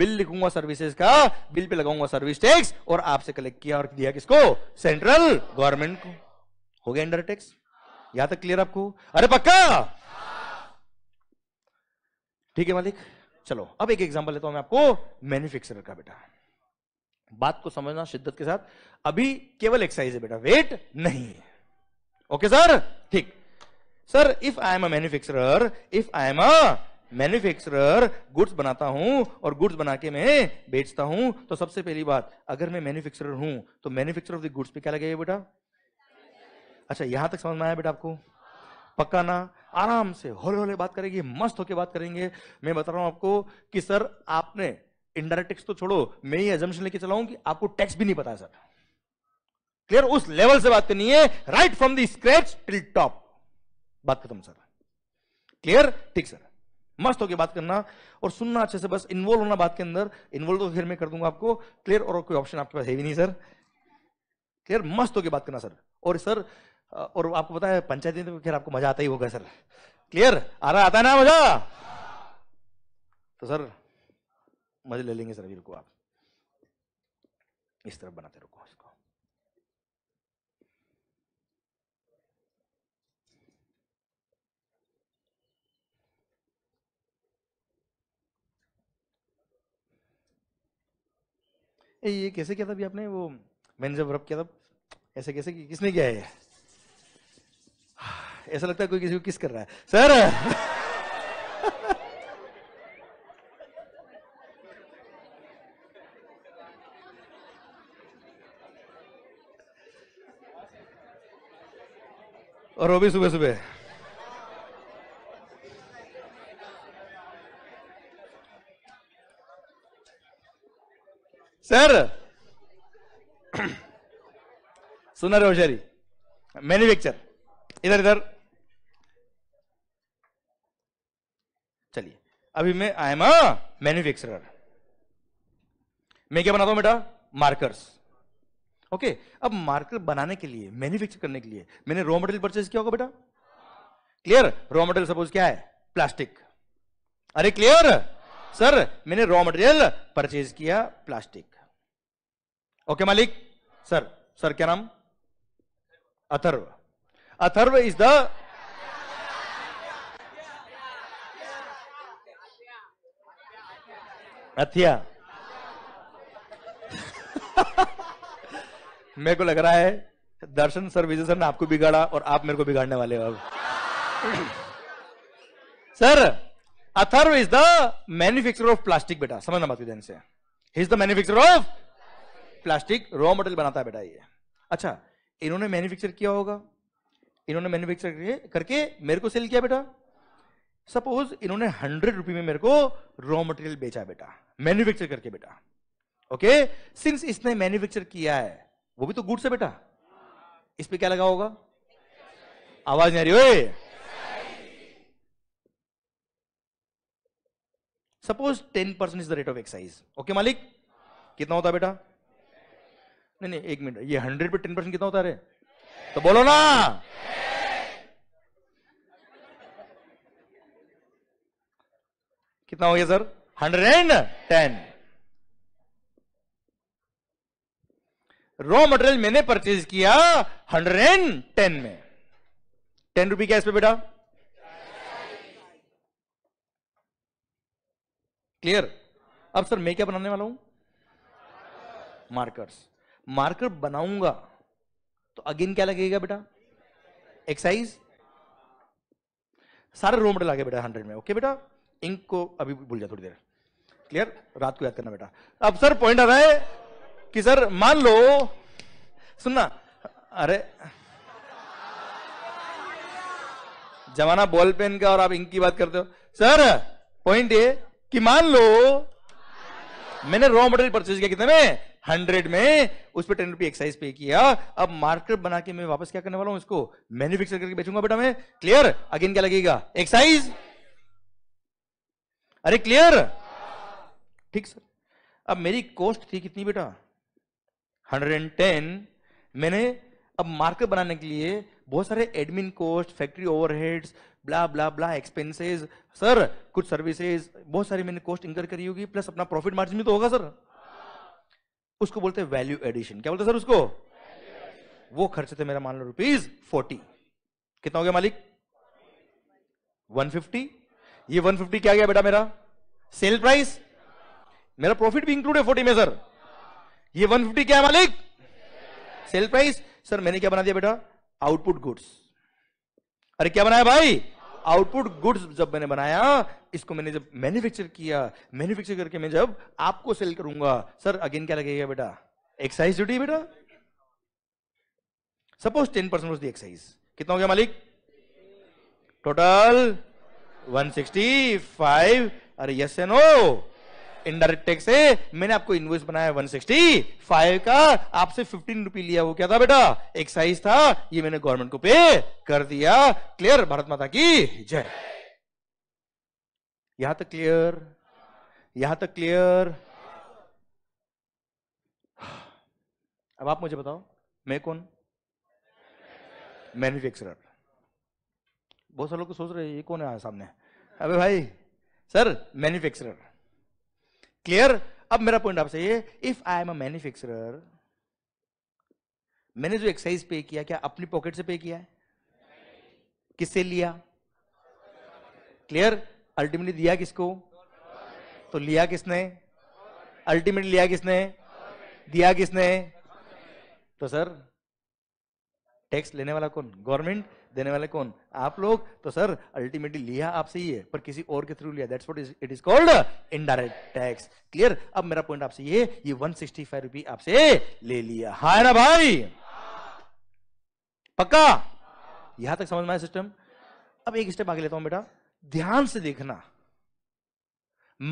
बिल लिखूंगा सर्विसेज का बिल पे लगाऊंगा सर्विस टैक्स और आपसे कलेक्ट किया और दिया किसको सेंट्रल गवर्नमेंट को हो गया इंडर टैक्स यहां तक क्लियर आपको अरे पक्का ठीक है मालिक चलो अब एक एग्जांपल लेता हूं मैं आपको मैन्युफैक्चरर का बेटा बात को समझना शिद्दत के साथ अभी केवल एक्साइज है बेटा वेट नहीं है ओके सर ठीक sir if I am a manufacturer if I am a manufacturer goods बनाता हूं और गुड्स बना के मैं बेचता हूं तो सबसे पहली बात अगर मैं मैन्युफैक्चरर हूं तो मैन्युफैक्चर ऑफ द गुड्स पे क्या लगेगा बेटा अच्छा यहां तक समझ में आया बेटा आपको पक्का ना आराम से होले होले बात करेंगे मस्त होके बात करेंगे मैं बता रहा हूं आपको कि सर आपने इनडायरेक्ट टैक्स तो छोड़ो मैं ये एजम्पन लेके चलाऊं कि आपको टैक्स भी नहीं पता सर क्लियर उस लेवल से बात करनी है right from the scratch till top बात खत्म सर क्लियर ठीक सर मस्त होकर बात करना और सुनना अच्छे से बस इन्वॉल्व होना बात के अंदर इन्वॉल्व तो फिर मैं कर दूंगा आपको क्लियर और कोई ऑप्शन आपके पास है भी नहीं सर क्लियर मस्त होकर बात करना सर और सर और आपको पता है पंचायती तो खैर आपको मजा आता ही होगा सर क्लियर आ रहा आता है ना मजा तो सर मजे ले लेंगे सर अभी रुको आप इस तरफ बनाते रुको ए, ये कैसे किया था अभी आपने वो मैंने जब रब किया था ऐसे कैसे कि, किसने किया है ऐसा लगता है कोई किसी को किस कर रहा है सर और वो भी सुबह सुबह सर सुना रहे होशियारी मैन्युफैक्चर इधर इधर चलिए अभी मैं आई एम अ मैन्युफैक्चरर मैं क्या बनाता हूं बेटा मार्कर्स ओके अब मार्कर बनाने के लिए मैन्युफैक्चर करने के लिए मैंने रॉ मटेरियल परचेज किया होगा बेटा क्लियर रॉ मटेरियल सपोज क्या है प्लास्टिक अरे क्लियर सर मैंने रॉ मटेरियल परचेज किया प्लास्टिक ओके मालिक सर सर क्या नाम अथर्व अथर्व इज द अथिया मेरे को लग रहा है दर्शन सर विजय सर ने आपको बिगाड़ा और आप मेरे को बिगाड़ने वाले हो अब sir Atharv is the manufacturer of plastic बेटा समझना बात ध्यान से ही is the manufacturer of plastic raw material बनाता है बेटा ये अच्छा इन्होंने मैन्युफैक्चर किया होगा इन्होंने मैन्युफैक्चर करके मेरे को सेल किया बेटा सपोज इन्होंने हंड्रेड रुपी में मेरे को रॉ मटेरियल बेचा बेटा मैन्युफैक्चर करके बेटा ओके सिंस इसने मैन्युफैक्चर किया है वो भी तो गुड्स है बेटा इस पर क्या लगा होगा आवाज नहीं आ रही suppose ten percent is the rate of excise okay मालिक कितना होता बेटा नहीं नहीं एक मिनट ये हंड्रेड पे टेन परसेंट कितना होता है तो बोलो ना कितना हो गया sir hundred and ten raw material मैंने परचेज किया हंड्रेड एंड टेन में टेन रुपी क्या इस पे बेटा क्लियर अब सर मैं क्या बनाने वाला हूं मार्कर्स मार्कर बनाऊंगा तो अगेन क्या लगेगा बेटा एक्साइज सारे रोम मॉडल आ बेटा हंड्रेड में ओके बेटा इंक को अभी भूल जाए थोड़ी देर क्लियर रात को याद करना बेटा अब सर पॉइंट आ रहा है कि सर मान लो सुनना अरे जमाना बॉल पेन का और आप इंक की बात करते हो सर पॉइंट ये कि मान लो मैंने रॉ मटेरियल परचेज किया कितने में हंड्रेड में उस पर टेन रुपी एक्साइज पे किया अब मार्कर बना के मैं वापस क्या करने वाला हूं इसको मैन्युफैक्चर करके बेचूंगा बेटा मैं क्लियर अगेन क्या लगेगा एक्साइज अरे क्लियर ठीक सर अब मेरी कॉस्ट थी कितनी बेटा हंड्रेड एंड टेन मैंने अब मार्कर बनाने के लिए बहुत सारे admin cost factory overheads blah blah blah expenses sir कुछ सर्विसेज बहुत सारी मैंने कॉस्ट इंकर करी होगी प्लस अपना प्रॉफिट मार्जिन भी तो होगा सर उसको बोलते हैं वैल्यू एडिशन क्या बोलते सर उसको वो खर्चे थे मेरा मान लो रुपीज फोर्टी कितना हो गया मालिक 150 ये 150 क्या गया बेटा मेरा सेल प्राइस मेरा प्रॉफिट भी इंक्लूड है फोर्टी में सर ये 150 क्या है मालिक सेल प्राइस सर मैंने क्या बना दिया बेटा आउटपुट गुड्स अरे क्या बनाया भाई आउटपुट गुड्स जब मैंने बनाया इसको मैंने जब मैन्युफैक्चर किया मैन्युफैक्चर करके मैं जब आपको सेल करूंगा सर अगेन क्या लगेगा बेटा एक्साइज ड्यूटी बेटा suppose ten percent the excise कितना हो गया मालिक टोटल 165 अरे yes N O indirect tax है मैंने आपको इनवॉइस बनाया 165 का आपसे 15 रुपी लिया वो क्या था बेटा एक्साइज था ये मैंने गवर्नमेंट को पे कर दिया क्लियर भारत माता की जय यहां तक क्लियर यहां तक क्लियर अब आप मुझे बताओ मैं कौन मैन्युफैक्चरर बहुत सारे लोग तो सोच रहे हैं ये कौन है सामने अबे भाई सर मैन्युफैक्चरर क्लियर अब मेरा पॉइंट आपसे ये if I am a manufacturer मैंने जो एक्साइज पे किया क्या अपनी पॉकेट से पे किया है किससे लिया क्लियर अल्टीमेटली दिया किसको तो लिया किसने अल्टीमेटली लिया किसने दिया किसने तो सर टैक्स लेने वाला कौन गवर्नमेंट देने वाले कौन आप लोग तो सर अल्टीमेटली लिया आपसे ही है पर किसी और के थ्रू लिया that's what it is called indirect tax clear अब मेरा पॉइंट आपसे ये ये 165 रुपी आपसे ले लिया हाँ ना भाई पक्का यहां तक समझ में आया सिस्टम अब एक स्टेप आगे लेता हूं बेटा ध्यान से देखना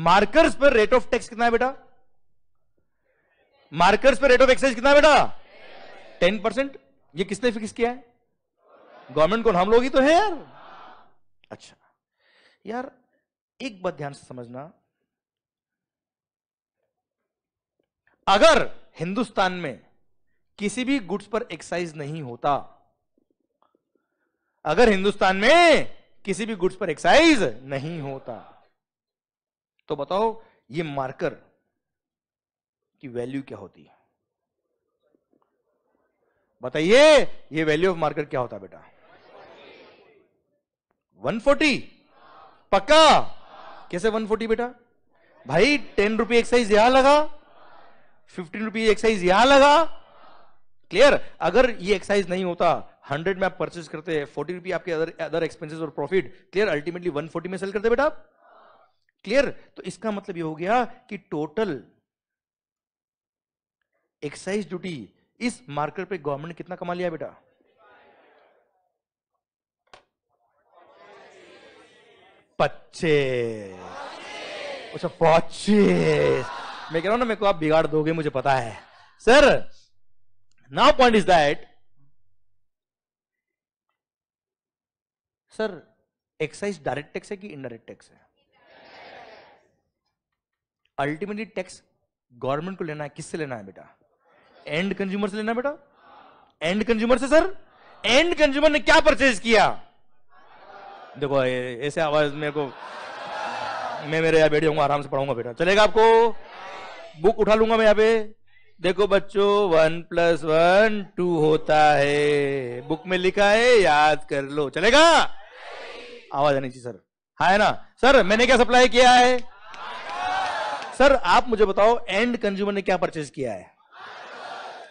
मार्कर्स पर रेट ऑफ टैक्स कितना है बेटा मार्कर्स पर रेट ऑफ एक्साइज कितना है बेटा टेन परसेंट यह किसने फिक्स किया है गवर्नमेंट को हम लोग ही तो है यार अच्छा यार एक बात ध्यान से समझना अगर हिंदुस्तान में किसी भी गुड्स पर एक्साइज नहीं होता अगर हिंदुस्तान में किसी भी गुड्स पर एक्साइज नहीं होता तो बताओ ये मार्कर की वैल्यू क्या होती है बताइए ये वैल्यू ऑफ मार्कर क्या होता बेटा 140 पक्का कैसे 140 बेटा भाई टेन रुपी एक्साइज यहां लगा फिफ्टीन रुपीज एक्साइज यहां लगा क्लियर अगर ये एक्साइज नहीं होता हंड्रेड में आप परचेज करते हैं फोर्टी रुपी आपके अदर अदर एक्सपेंसेस और profit clear ultimately one forty में सेल करते बेटा क्लियर तो इसका मतलब ये हो गया कि टोटल एक्साइज ड्यूटी इस मार्केट पे गवर्नमेंट कितना कमा लिया बेटा पच्चे अच्छा पच्चीस मैं कह रहा हूं ना मेरे को आप बिगाड़ दोगे मुझे पता है sir now point is that sir excise direct tax है कि इनडायरेक्ट टैक्स है अल्टीमेटली टैक्स गवर्नमेंट को लेना है किससे लेना है बेटा एंड कंज्यूमर से लेना बेटा एंड कंज्यूमर से सर एंड कंज्यूमर ने क्या परचेज किया देखो ऐसे आवाज मेरे को मैं मेरे यहाँ बैठ आराम से पढ़ाऊंगा बेटा चलेगा आपको बुक उठा लूंगा मैं यहाँ पे देखो बच्चों वन प्लस वन टू होता है बुक में लिखा है याद कर लो चलेगा आवाज आनी चाहिए सर हाँ है ना सर मैंने क्या सप्लाई किया है सर आप मुझे बताओ एंड कंज्यूमर ने क्या परचेज किया है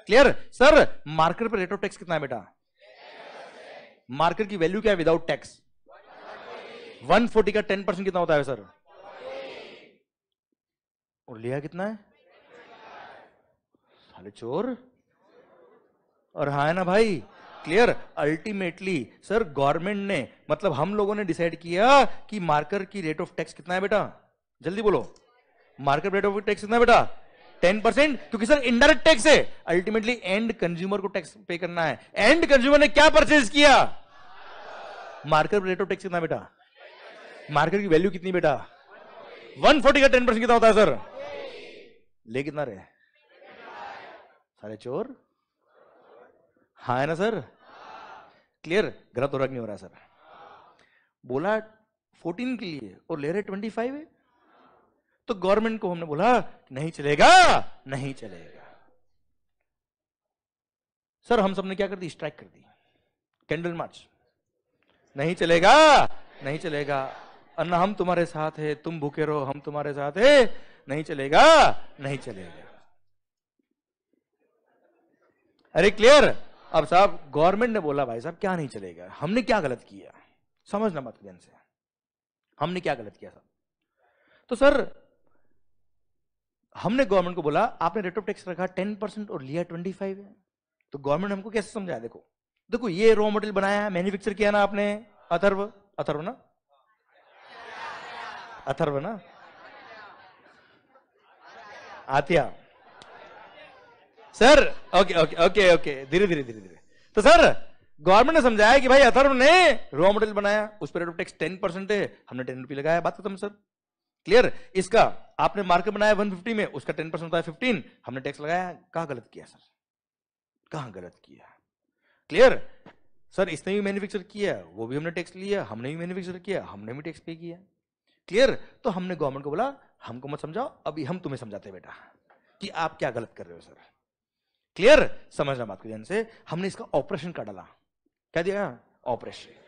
क्लियर सर मार्केट पर रेट ऑफ टैक्स कितना है बेटा मार्केट की वैल्यू क्या है विदाउट टैक्स 140 का 10 परसेंट कितना होता है सर और लिया कितना है साले चोर और हाँ है ना भाई क्लियर अल्टीमेटली सर गवर्नमेंट ने मतलब हम लोगों ने डिसाइड किया कि मार्कर की रेट ऑफ टैक्स कितना है बेटा जल्दी बोलो मार्कर रेट ऑफ टैक्स कितना है बेटा टेन परसेंट क्योंकि सर इनडायरेक्ट टैक्स है अल्टीमेटली एंड कंज्यूमर को टैक्स पे करना है एंड कंज्यूमर ने क्या परचेज किया मार्कर रेट ऑफ टैक्स कितना बेटा मार्कर की वैल्यू कितनी बेटा 140 का 10 परसेंट कितना होता है सर ले कितना रहे सारे चोर हाँ है ना सर क्लियर गलत हो नहीं हो रहा सर बोला फोर्टीन के लिए और ले रहे ट्वेंटी फाइव है तो गवर्नमेंट को हमने बोला नहीं चलेगा नहीं चलेगा सर हम सबने क्या कर दी स्ट्राइक कर दी कैंडल मार्च नहीं चलेगा नहीं चलेगा अन्ना हम तुम्हारे साथ है तुम भूखे रहो हम तुम्हारे साथ है नहीं चलेगा नहीं चलेगा अरे क्लियर अब साहब गवर्नमेंट ने बोला भाई साहब क्या नहीं चलेगा हमने क्या गलत किया समझना मत ध्यान से हमने क्या गलत किया साहब तो सर हमने गवर्नमेंट को बोला आपने रेट ऑफ टैक्स रखा टेन परसेंट और लिया ट्वेंटी फाइव है तो गवर्नमेंट हमको कैसे समझाया देखो देखो ये रॉ मटेरियल बनाया है मैन्युफैक्चर किया ना आपने अथर्व अथर्व ना अथर्व ना Athiya sir okay okay okay okay धीरे धीरे धीरे धीरे तो सर गवर्नमेंट ने समझाया कि भाई अथर्व ने रॉ मटेरियल बनाया उस पर टैक्स टेन परसेंट है हमने टेन रुपये लगाया बात खत्म सर क्लियर इसका आपने मार्केट बनाया 150 में उसका 10 परसेंट होता है 15 हमने टैक्स लगाया कहा गलत किया सर कहा गलत किया क्लियर सर इसने भी मैन्युफैक्चर किया वो भी हमने टैक्स लिया हमने भी मैन्युफैक्चर किया हमने भी टैक्स पे किया क्लियर तो हमने गवर्नमेंट को बोला हमको मत समझाओ अभी हम तुम्हें समझाते बेटा कि आप क्या गलत कर रहे हो सर क्लियर समझना बात को ध्यान से हमने इसका ऑपरेशन कर डाला क्या दिया ऑपरेशन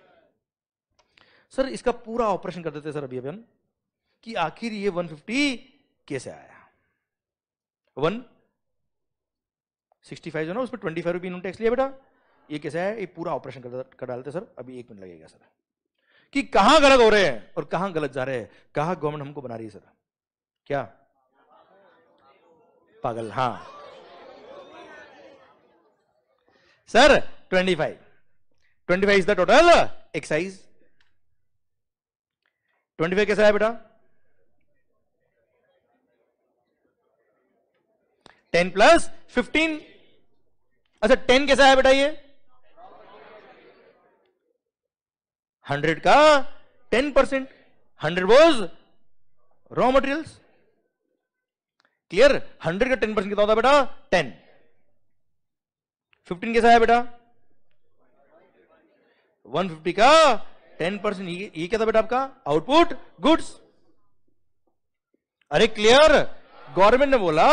सर इसका पूरा ऑपरेशन कर देते सर अभी अभियान कि आखिर ये 150 कैसे आया वन सिक्सटी फाइव जो ना उस पर ट्वेंटी फाइव रुपी टैक्स लिया बेटा ये कैसे है ये पूरा ऑपरेशन कर, कर डालते सर अभी एक मिनट लगेगा सर कि कहां गलत हो रहे हैं और कहां गलत जा रहे हैं कहा गवर्नमेंट हमको बना रही है सर क्या पागल हाँ Sir, 25. 25 is the total exercise. 25 कैसा है बेटा 10 प्लस 15 अच्छा 10 कैसा है बेटा ये 100 का 10 percent hundred was raw materials clear 100 का 10 परसेंट कितना होता है बेटा 10 फिफ्टीन कैसा है बेटा वन फिफ्टी का टेन परसेंट ये क्या था बेटा आपका आउटपुट गुड्स अरे क्लियर गवर्नमेंट ने बोला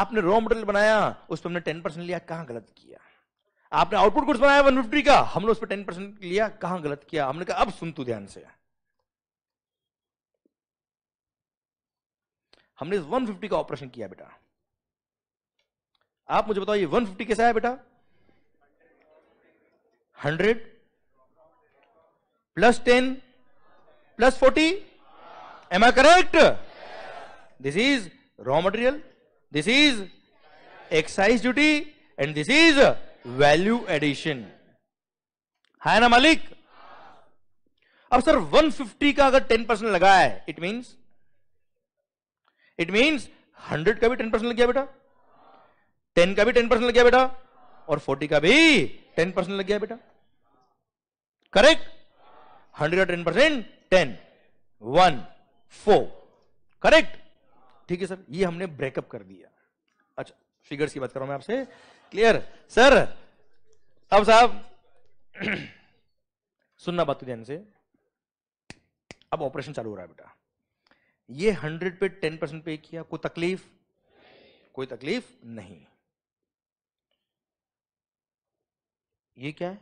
आपने रॉ मटेरियल बनाया उस पर हमने टेन परसेंट लिया कहां गलत किया आपने आउटपुट गुड्स बनाया वन फिफ्टी का हमने उस पर टेन परसेंट लिया कहां गलत किया हमने कहा अब सुन तू ध्यान से हमने वन फिफ्टी का ऑपरेशन किया बेटा आप मुझे बताओ ये फिफ्टी कैसा है बेटा hundred plus ten plus forty am I correct this is raw material this is excise duty and this is value addition है ना मालिक अब सर 150 का अगर 10 परसेंट लगा है इट मींस इट मींस 100 का भी 10 परसेंट लग गया बेटा 10 का भी 10 परसेंट लग गया बेटा और 40 का भी 10 परसेंट लग गया बेटा correct hundred ten percent ten one four correct ठीक है सर ये हमने ब्रेकअप कर दिया अच्छा फिगर्स की बात कर रहा हूं मैं आपसे क्लियर सर अब साहब सुनना बात ध्यान से अब ऑपरेशन चालू हो रहा है बेटा ये हंड्रेड पे टेन परसेंट पे किया कोई तकलीफ कोई तकलीफ नहीं ये क्या है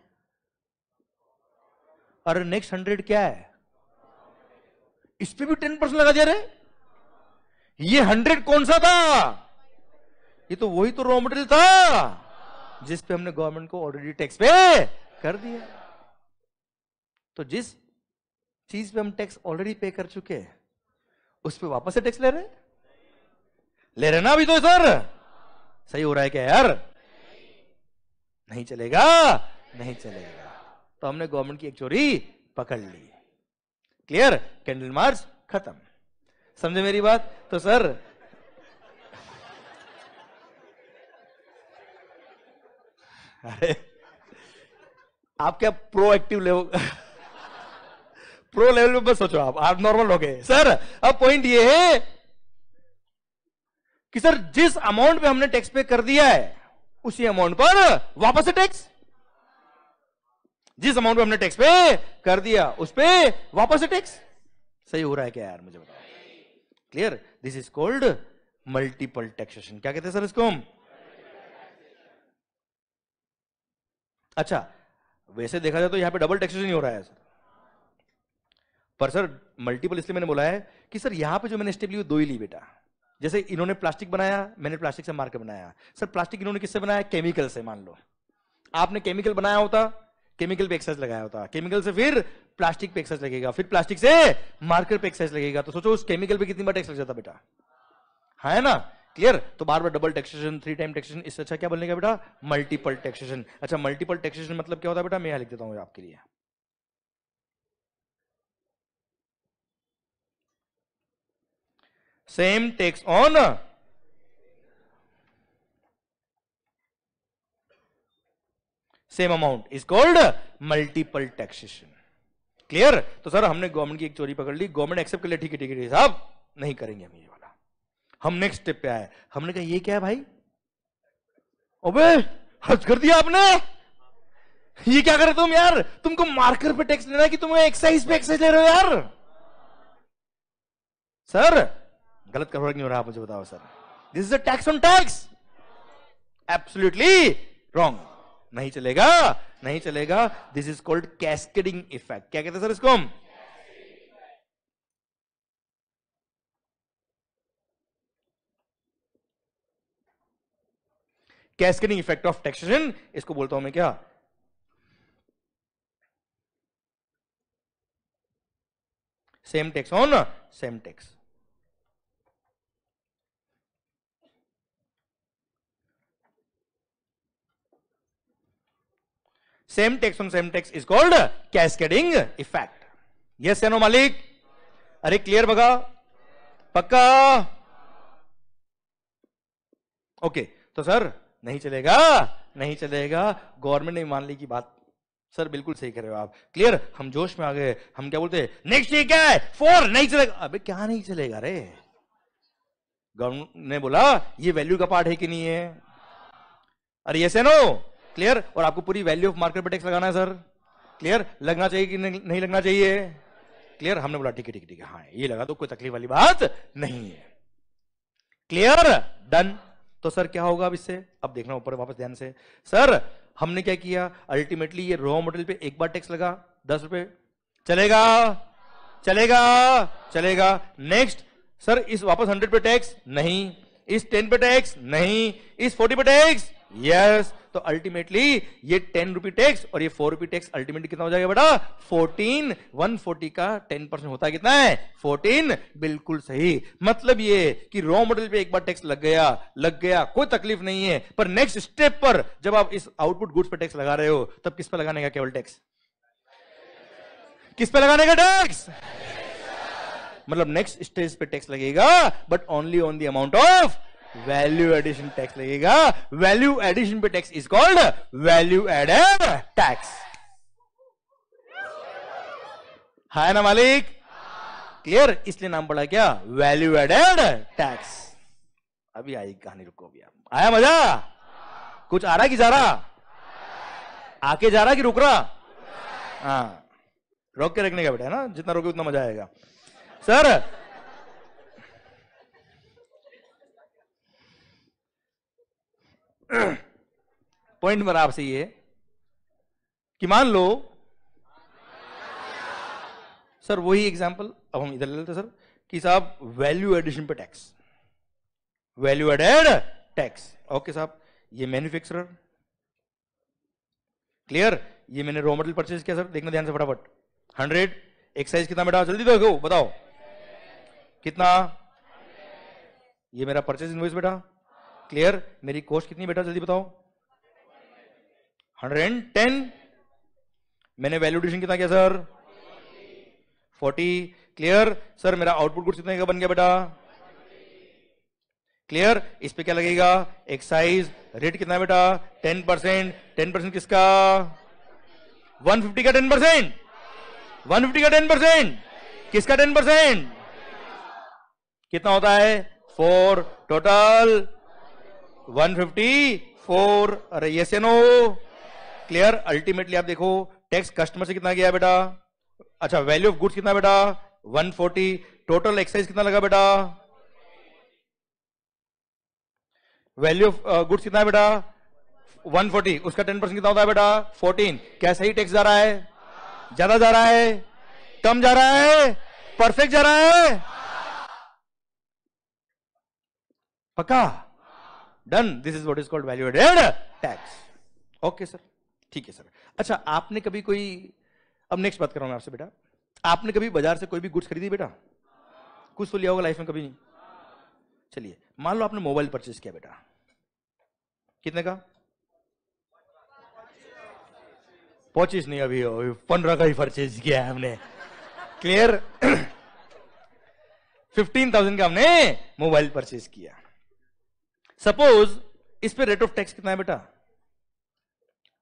और नेक्स्ट हंड्रेड क्या है इस पर भी टेन परसेंट लगा दे रहे ये हंड्रेड कौन सा था ये तो वही तो रॉ मटेरियल था जिस पे हमने गवर्नमेंट को ऑलरेडी टैक्स पे कर दिया तो जिस चीज पे हम टैक्स ऑलरेडी पे कर चुके हैं उस पर वापस से टैक्स ले रहे ले रहे ना अभी तो सर सही हो रहा है क्या यार नहीं चलेगा नहीं चलेगा तो हमने गवर्नमेंट की एक चोरी पकड़ ली क्लियर कैंडल मार्च खत्म समझे मेरी बात तो सर अरे आप क्या proactive level pro level में बस सोचो आप आप नॉर्मल हो गए सर अब पॉइंट ये है कि सर जिस अमाउंट पे हमने टैक्स पे कर दिया है उसी अमाउंट पर वापस से टैक्स जिस अमाउंट पे हमने टैक्स पे कर दिया उस पर वापस टैक्स सही हो रहा है क्या यार मुझे बताओ clear this is called multiple taxation क्या कहते हैं सर इसको हम अच्छा वैसे देखा जाए तो यहां पे डबल टैक्सेशन ही हो रहा है सर पर सर मल्टीपल इसलिए मैंने बोला है कि सर यहां पे जो मैंने स्टेप ली दो ही ली बेटा जैसे इन्होंने प्लास्टिक बनाया मैंने प्लास्टिक से मारकर बनाया सर प्लास्टिक इन्होंने किससे बनाया केमिकल से मान लो आपने केमिकल बनाया होता केमिकल पे एक्सेस लगाया होता केमिकल से फिर प्लास्टिक पे एक्सेस लगेगा फिर प्लास्टिक से मार्कर पे एक्सेस लगेगा तो सोचो उस केमिकल पे कितनी बार टैक्स लग जाता बेटा है ना क्लियर तो बार बार double taxation three time taxation इससे अच्छा क्या बनेगा बेटा मल्टीपल टैक्सेशन अच्छा मल्टीपल टैक्सेशन मतलब क्या होता है बेटा मैं यहां लिख देता हूं आपके लिए same tax on same amount is called multiple taxation clear तो सर हमने गवर्नमेंट की एक चोरी पकड़ ली गवर्नमेंट एक्सेप्ट कर लिया ठीक है ठीक है साहब नहीं करेंगे हम ये वाला हम नेक्स्ट स्टेप पे आए हमने कहा ये क्या है भाई अबे हज कर दिया आपने ये क्या करे तुम यार तुमको मार्कर पे टैक्स लेना है कि तुम एक्साइज पे एक्साइज ले रहे हो यार सर गलत कर नहीं हो रहा मुझे बताओ sir this is a tax on tax absolutely wrong नहीं चलेगा नहीं चलेगा this is called cascading effect क्या कहते हैं सर इसको हम कैस्केडिंग इफेक्ट ऑफ टैक्सेशन इसको बोलता हूं मैं क्या same tax on same tax same tax on same tax is called cascading effect. Yes or no, Malik? अरे क्लियर बघा पक्का ओके तो सर नहीं चलेगा नहीं चलेगा गवर्नमेंट ने मान ली की बात सर बिल्कुल सही कर रहे हो आप क्लियर हम जोश में आ गए हम क्या बोलते हैं नेक्स्ट ये क्या है फोर नहीं चलेगा अबे क्या नहीं चलेगा रे गवर्नमेंट ने बोला ये वैल्यू का पार्ट है कि नहीं है अरे ये से नो क्लियर और आपको पूरी वैल्यू ऑफ मार्केट पर टैक्स लगाना है सर क्लियर लगना चाहिए कि नहीं, लगना चाहिए क्लियर हमने बोला ठीक है ठीक है ठीक है हाँ ये लगा दो कोई तकलीफ वाली बात नहीं है क्लियर डन तो सर क्या होगा अब इससे अब देखना ऊपर वापस ध्यान से सर हमने क्या किया अल्टीमेटली ये रॉ मॉडल पे एक बार टैक्स लगा दस रुपए चलेगा चलेगा चलेगा नेक्स्ट सर इस वापस हंड्रेड पे टैक्स नहीं इस टेन पे टैक्स नहीं इस फोर्टी पे टैक्स यस तो अल्टीमेटली ये टेन रुपी टैक्स और ये फोर रुपी टैक्स अल्टीमेटली कितना हो जाएगा बेटा फोर्टीन वन फोर्टी का टेन परसेंट होता है कितना है फोर्टीन बिल्कुल सही मतलब ये कि रॉ मॉडल पे एक बार टैक्स लग गया लग गया कोई तकलीफ नहीं है पर नेक्स्ट स्टेप पर जब आप इस आउटपुट गुड्स पर टैक्स लगा रहे हो तब किस पर लगाने का केवल टैक्स किस पे लगाने का टैक्स मतलब नेक्स्ट स्टेज पे टैक्स लगेगा but only on the amount of value addition tax लगेगा वैल्यू एडिशन पे tax is called value added tax हाय ना मालिक क्लियर इसलिए नाम पड़ा क्या वैल्यू एडेड टैक्स अभी आई कहानी रुको अभी आया मजा कुछ आ रहा कि जा रहा आके जा रहा कि रुक रहा हाँ रोक के रखने का बेटा है ना जितना रोके उतना मजा आएगा सर पॉइंट मेरा आपसे ये है कि मान लो सर वही एग्जांपल अब हम इधर ले लेते सर कि साहब वैल्यू एडिशन पे tax value added tax okay साहब ये मैन्युफैक्चरर क्लियर ये मैंने रॉ मटेरियल परचेज किया सर देखना ध्यान से फटाफट हंड्रेड एक्साइज कितना बेटा जल्दी देखो बताओ कितना ये मेरा परचेज इन्वॉइस बेटा क्लियर मेरी कोस्ट कितनी बेटा जल्दी बताओ हंड्रेड एंड टेन मैंने वैल्यूडेशन कितना किया सर 40 क्लियर सर मेरा आउटपुट गुड्स कितने का बन गया बेटा क्लियर इस पे क्या लगेगा एक्साइज रेट कितना बेटा टेन परसेंट टेन परसेंट किसका वन फिफ्टी का टेन परसेंट वन फिफ्टी का टेन परसेंट किसका टेन परसेंट कितना होता है four total one fifty four अरे ये नो क्लियर अल्टीमेटली आप देखो टैक्स कस्टमर से कितना गया बेटा अच्छा वैल्यू ऑफ गुड्स कितना बेटा 140 टोटल एक्साइज कितना लगा बेटा वैल्यू ऑफ गुड्स कितना बेटा बेटा 140 उसका 10 परसेंट कितना होता है बेटा 14 क्या सही टैक्स जा रहा है ज्यादा जा रहा है कम जा रहा है परफेक्ट जा रहा है पक्का done this is what is called value added tax okay sir ठीक है सर अच्छा आपने कभी कोई अब नेक्स्ट बात कर रहा हूं आपसे बेटा आपने कभी बाजार से कोई भी गुड्स खरीदी बेटा कुछ तो लिया होगा लाइफ में कभी नहीं चलिए मान लो आपने मोबाइल परचेज किया बेटा कितने का पच्चीस नहीं अभी पंद्रह का ही परचेज किया है हमने क्लियर फिफ्टीन थाउजेंड का हमने मोबाइल परचेज किया सपोज इस पे रेट ऑफ टैक्स कितना है बेटा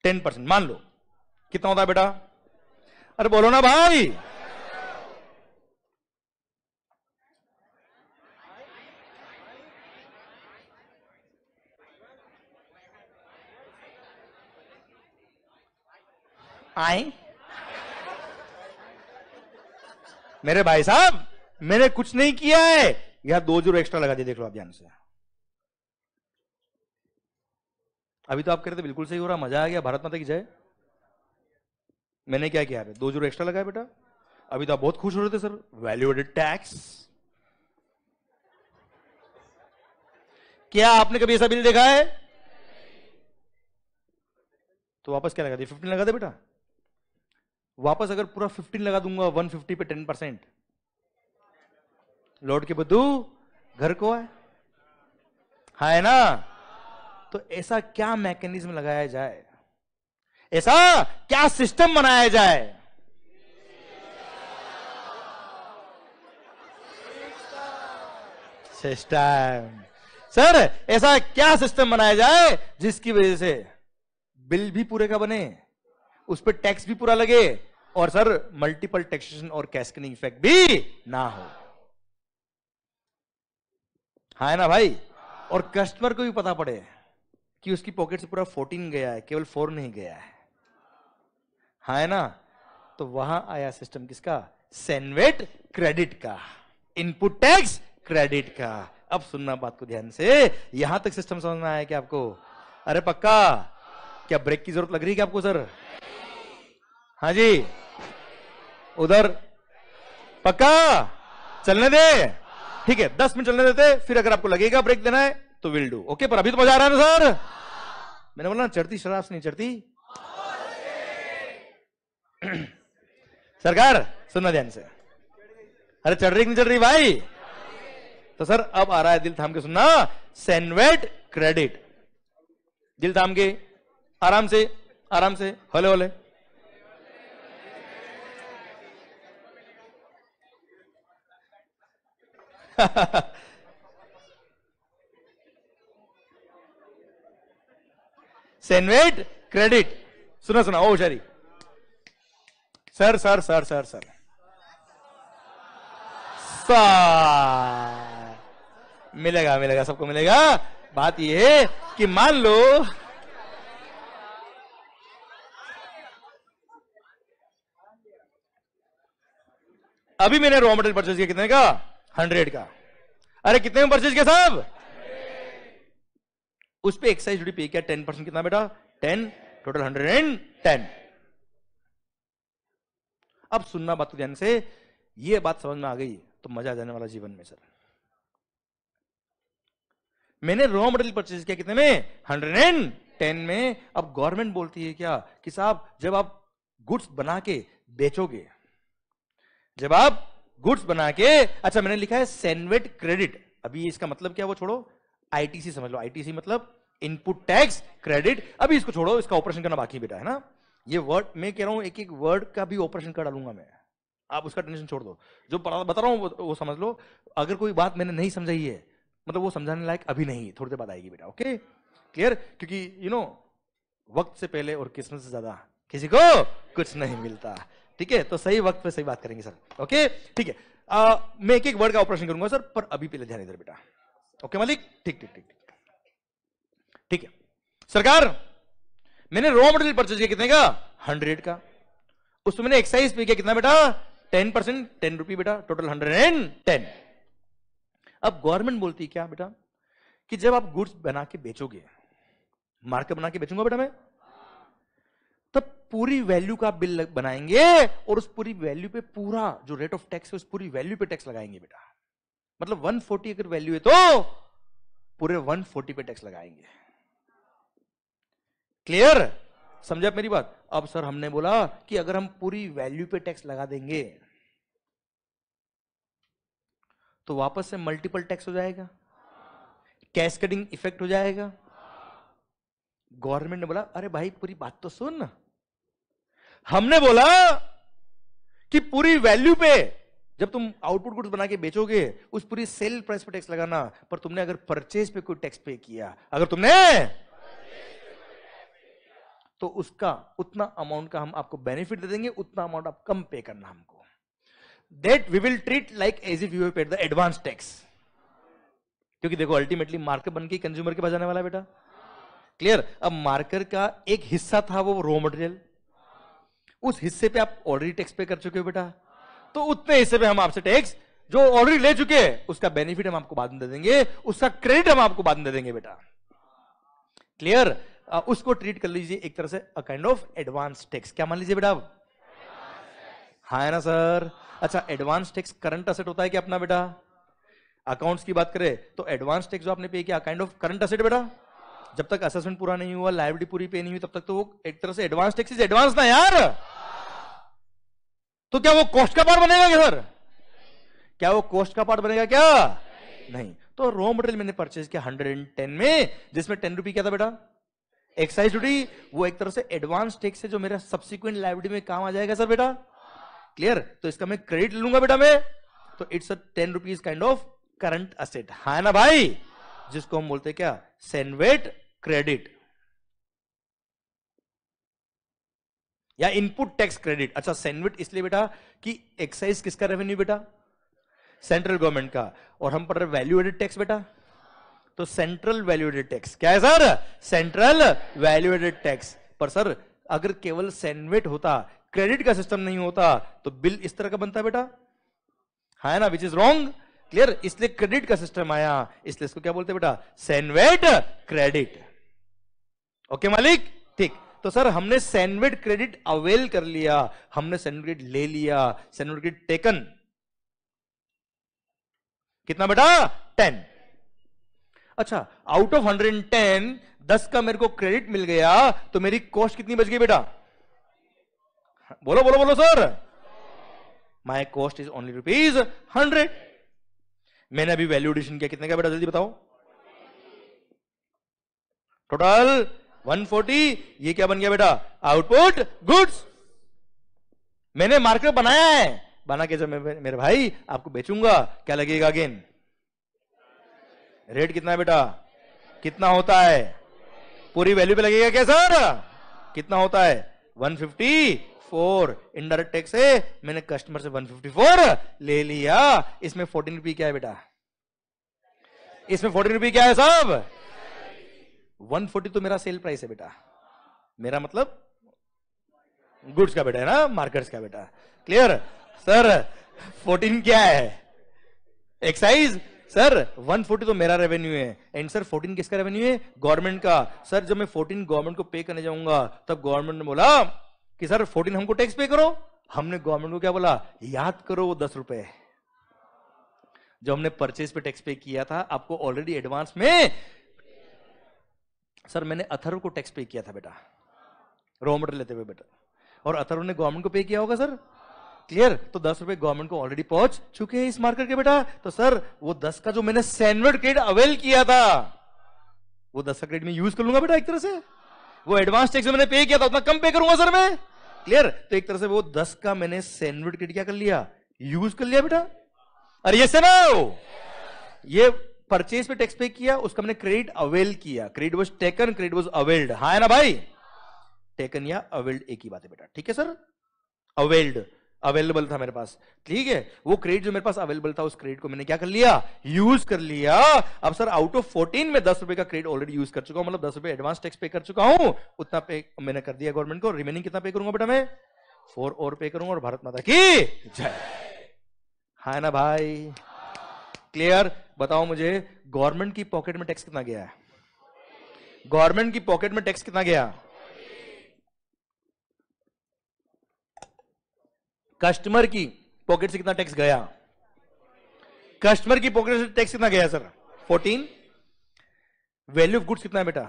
टेन परसेंट मान लो कितना होता है बेटा अरे बोलो ना भाई आए मेरे भाई साहब मैंने कुछ नहीं किया है यह दो जोर एक्स्ट्रा लगा दिए देख लो आप ध्यान से अभी तो आप कह रहे थे बिल्कुल सही हो रहा मजा आ गया भारत माता की जय मैंने क्या किया दो जोड़ एक्स्ट्रा लगाया बेटा अभी तो आप बहुत खुश हो रहे थे सर वैल्यू एडेड टैक्स क्या आपने कभी ऐसा बिल देखा है तो वापस क्या लगा दिया फिफ्टीन लगा दे बेटा वापस अगर पूरा फिफ्टीन लगा दूंगा वन फिफ्टी पे टेन परसेंट लौट के बदू घर को है हाँ है ना तो ऐसा क्या मैकेनिज्म लगाया जाए ऐसा क्या सिस्टम बनाया जाए सिस्टम सर ऐसा क्या सिस्टम बनाया जाए जिसकी वजह से बिल भी पूरे का बने उस पर टैक्स भी पूरा लगे और सर मल्टीपल टैक्सेशन और कैस्कनिंग इफेक्ट भी ना हो हाँ है ना भाई और कस्टमर को भी पता पड़े कि उसकी पॉकेट से पूरा फोर्टीन गया है केवल फोर नहीं गया है हाँ है ना तो वहां आया सिस्टम किसका सेनवेट क्रेडिट का इनपुट टैक्स क्रेडिट का अब सुनना बात को ध्यान से यहां तक सिस्टम समझ में आया क्या आपको अरे पक्का क्या ब्रेक की जरूरत लग रही है क्या आपको सर हाँ जी उधर पक्का चलने दे ठीक है दस मिनट चलने देते फिर अगर आपको लगेगा ब्रेक देना है तो विल डू ओके पर अभी तो मजा आ रहा है ना सर मैंने बोला चढ़ती शराब से नहीं चढ़ती सरकार सुनना ध्यान से अरे चढ़ रही नहीं चढ़ रही भाई तो सर अब आ रहा है दिल थाम के सुनना सेनवेट क्रेडिट दिल थाम के आराम से आराम से हले हले वेट क्रेडिट सुना सुना ओ हुशारी sir sir sir sir sir sir मिलेगा मिलेगा सबको मिलेगा बात यह है कि मान लो अभी मैंने रॉ मटेरियल परचेज किया कितने का हंड्रेड का अरे कितने में परचेज किया साहब उस पर एक्साइज ड्यूटी पे किया टेन परसेंट कितना बेटा ten total hundred and ten अब सुनना बात ध्यान से ये बात समझ में आ गई तो मजा आ जाने वाला जीवन में सर मैंने रॉ मटेरियल परचेज किया कितने में हंड्रेड एंड टेन में अब गवर्नमेंट बोलती है क्या कि साहब जब आप गुड्स बना के बेचोगे जब आप गुड्स बना के अच्छा मैंने लिखा है सेनवेट क्रेडिट अभी इसका मतलब क्या वो छोड़ो आईटीसी समझ लो आईटीसी मतलब इनपुट टैक्स क्रेडिट अभी इसको छोड़ो इसका ऑपरेशन करना बाकी बेटा है ना ये वर्ड मैं कह रहा हूं एक एक वर्ड का भी ऑपरेशन कर डालूंगा मैं आप उसका टेंशन छोड़ दो जो बता रहा हूं वो, वो समझ लो अगर कोई बात मैंने नहीं समझाई है मतलब वो समझाने लायक अभी नहीं थोड़ी देर बाद आएगी बेटा ओके क्लियर क्योंकि यू नो वक्त से पहले और किस्मत से ज्यादा किसी को कुछ नहीं मिलता ठीक है तो सही वक्त पे सही बात करेंगे सर ओके ठीक है आ, मैं एक एक वर्ड का ऑपरेशन करूंगा सर पर अभी पहले ध्यान इधर बेटा ओके मालिक ठीक ठीक ठीक ठीक है सरकार मैंने रॉ मटेरियल परचेज किया कितने का हंड्रेड का उसमें मैंने एक्साइज पे किया कितना बेटा टेन परसेंट टेन रुपी बेटा टोटल हंड्रेड एंड टेन अब गवर्नमेंट बोलती है क्या बेटा कि जब आप गुड्स बना के बेचोगे मार्केट बना के बेचूंगा बेटा मैं तब पूरी वैल्यू का बिल बनाएंगे और उस पूरी वैल्यू पे पूरा जो रेट ऑफ टैक्स है उस पूरी वैल्यू पे टैक्स लगाएंगे बेटा मतलब 140 अगर वैल्यू है तो पूरे 140 पे टैक्स लगाएंगे क्लियर समझा मेरी बात अब सर हमने बोला कि अगर हम पूरी वैल्यू पे टैक्स लगा देंगे तो वापस से मल्टीपल टैक्स हो जाएगा कैश कटिंग इफेक्ट हो जाएगा गवर्नमेंट ने बोला अरे भाई पूरी बात तो सुन हमने बोला कि पूरी वैल्यू पे जब तुम आउटपुट गुड्स बना के बेचोगे उस पूरी सेल प्राइस पे टैक्स लगाना पर तुमने अगर परचेज पे कोई टैक्स पे किया अगर तुमने तो उसका उतना अमाउंट का हम आपको बेनिफिट दे देंगे उतना अमाउंट आप कम पे करना हमको that we will treat like as if you paid the advance tax क्योंकि देखो अल्टीमेटली मार्कर बन के कंज्यूमर के पास जाने वाला बेटा क्लियर अब मार्कर का एक हिस्सा था वो रॉ मटेरियल उस हिस्से पे आप ऑलरेडी टैक्स पे कर चुके हो बेटा तो उतने हिस्से पे हम आपसे टैक्स जो ऑलरेडी ले चुके हैं उसका बेनिफिट हम आपको बाद में दे देंगे उसका क्रेडिट हम आपको बाद में दे देंगे बेटा क्लियर उसको ट्रीट कर लीजिए एक तरह से a kind of advance tax क्या मान लीजिए बेटा आप हाँ है ना सर अच्छा एडवांस टैक्स करंट असेट होता है क्या अपना बेटा अकाउंट्स की बात करें तो एडवांस टैक्स जो आपने पे किया काइंड ऑफ करंट असेट बेटा जब तक असेसमेंट पूरा नहीं हुआ लाइबिलिटी पूरी पे नहीं हुई तब तक तो वो एक तरह से एडवांस टैक्स इज एडवांस ना यार तो क्या वो कॉस्ट का पार्ट बनेगा क्या सर क्या वो कॉस्ट का पार्ट बनेगा क्या नहीं, नहीं। तो रॉ मटेरियल मैंने परचेज किया हंड्रेड एंड टेन में जिसमें टेन रुपी क्या था बेटा एक्साइज ड्यूटी वो एक तरह से एडवांस टेक है जो मेरा सब्सिक्वेंट लाइब्रेरी में काम आ जाएगा सर बेटा क्लियर तो इसका मैं क्रेडिट लूंगा बेटा मैं तो it's ten rupees kind of current asset हा ना भाई जिसको हम बोलते क्या सेनवेट क्रेडिट या इनपुट टैक्स क्रेडिट अच्छा सैंडविच इसलिए बेटा कि एक्साइज किसका रेवेन्यू बेटा सेंट्रल गवर्नमेंट का और हम पढ़ रहे वैल्यू एडेड टैक्स बेटा तो सेंट्रल वैल्यू टैक्स क्या है सर सेंट्रल वैल्यू टैक्स पर सर अगर केवल सैंडविट होता क्रेडिट का सिस्टम नहीं होता तो बिल इस तरह का बनता बेटा है ना विच इज रॉन्ग क्लियर इसलिए क्रेडिट का सिस्टम आया इसलिए इसको क्या बोलते बेटा सैंडवेट क्रेडिट ओके मालिक ठीक तो सर हमने सैंडविट क्रेडिट अवेल कर लिया हमने सैंडविट ले लिया सैंडविट टेकन कितना बेटा टेन अच्छा out of hundred and ten दस का मेरे को क्रेडिट मिल गया तो मेरी कॉस्ट कितनी बच गई बेटा बोलो बोलो बोलो sir my cost is only rupees hundred मैंने अभी वैल्यू एडिशन किया कितने का बेटा जल्दी बताओ टोटल 140 ये क्या बन गया बेटा आउटपुट गुड्स मैंने मार्केट बनाया है बना के जब मैं मेरे भाई आपको बेचूंगा क्या लगेगा अगेन रेट कितना है बेटा कितना होता है पूरी वैल्यू पे लगेगा क्या सर कितना होता है 154 इनडायरेक्ट टैक्स से मैंने कस्टमर से 154 ले लिया इसमें फोर्टीन रुपी क्या है बेटा इसमें फोर्टीन रुपी क्या है साहब 140 तो मेरा सेल प्राइस है बेटा मेरा मतलब गुड्स का बेटा है ना मार्केट्स का बेटा क्लियर सर 14 क्या है एक्साइज सर वन फोर्टी तो मेरा रेवेन्यू है एंड सर फोर्टीन किसका रेवेन्यू है गवर्नमेंट का सर जब मैं फोर्टीन गवर्नमेंट को पे करने जाऊंगा तब गवर्नमेंट ने बोला कि सर फोर्टीन हमको टैक्स पे करो हमने गवर्नमेंट को क्या बोला याद करो वो दस रुपए जो हमने परचेज पे टैक्स पे किया था आपको ऑलरेडी एडवांस में सर मैंने अथर्व को टैक्स पे किया था बेटा रॉ मटेरियल लेते हुए बेटा और अथर्व ने गवर्नमेंट को पे किया होगा सर क्लियर तो दस रुपए गवर्नमेंट को ऑलरेडी पहुंच चुके हैं इस मार्कर के बेटा तो सर वो दस का जो मैंने सैनवर्ड क्रेड अवेल किया था वो दस का क्रेड में यूज कर लूंगा बेटा एक तरह से वो एडवांस टैक्स मैंने पे किया था उतना कम पे करूंगा सर मैं क्लियर तो एक तरह से वो दस का मैंने सैनवर्ड क्रेड क्या कर लिया यूज कर लिया बेटा अरे ये ना ये परचेज पे टैक्स पे किया उसका मैंने क्रेडिट अवेल किया credit was taken credit was availed हा है ना भाई टेकन या अवेल्ड एक ही बात है बेटा ठीक है सर अवेल्ड अवेलेबल था मेरे पास ठीक है वो क्रेडिट जो मेरे पास अवेलेबल था उस क्रेडिट को मैंने क्या कर लिया यूज कर लिया अब सर आउट ऑफ फोर्टीन में दस रुपए का क्रेडिट ऑलरेडी यूज कर चुका हूं मतलब दस रुपए एडवांस टैक्स पे कर चुका हूं उतना पे मैंने कर दिया गवर्नमेंट को रिमेनिंग कितना पे करूंगा बेटा मैं फोर और पे करूंगा और भारत माता की जय है हाँ ना भाई क्लियर बताओ मुझे गवर्नमेंट की पॉकेट में टैक्स कितना गया है गवर्नमेंट की पॉकेट में टैक्स कितना गया कस्टमर की पॉकेट से कितना टैक्स गया कस्टमर की पॉकेट से टैक्स कितना गया sir fourteen value of goods कितना है बेटा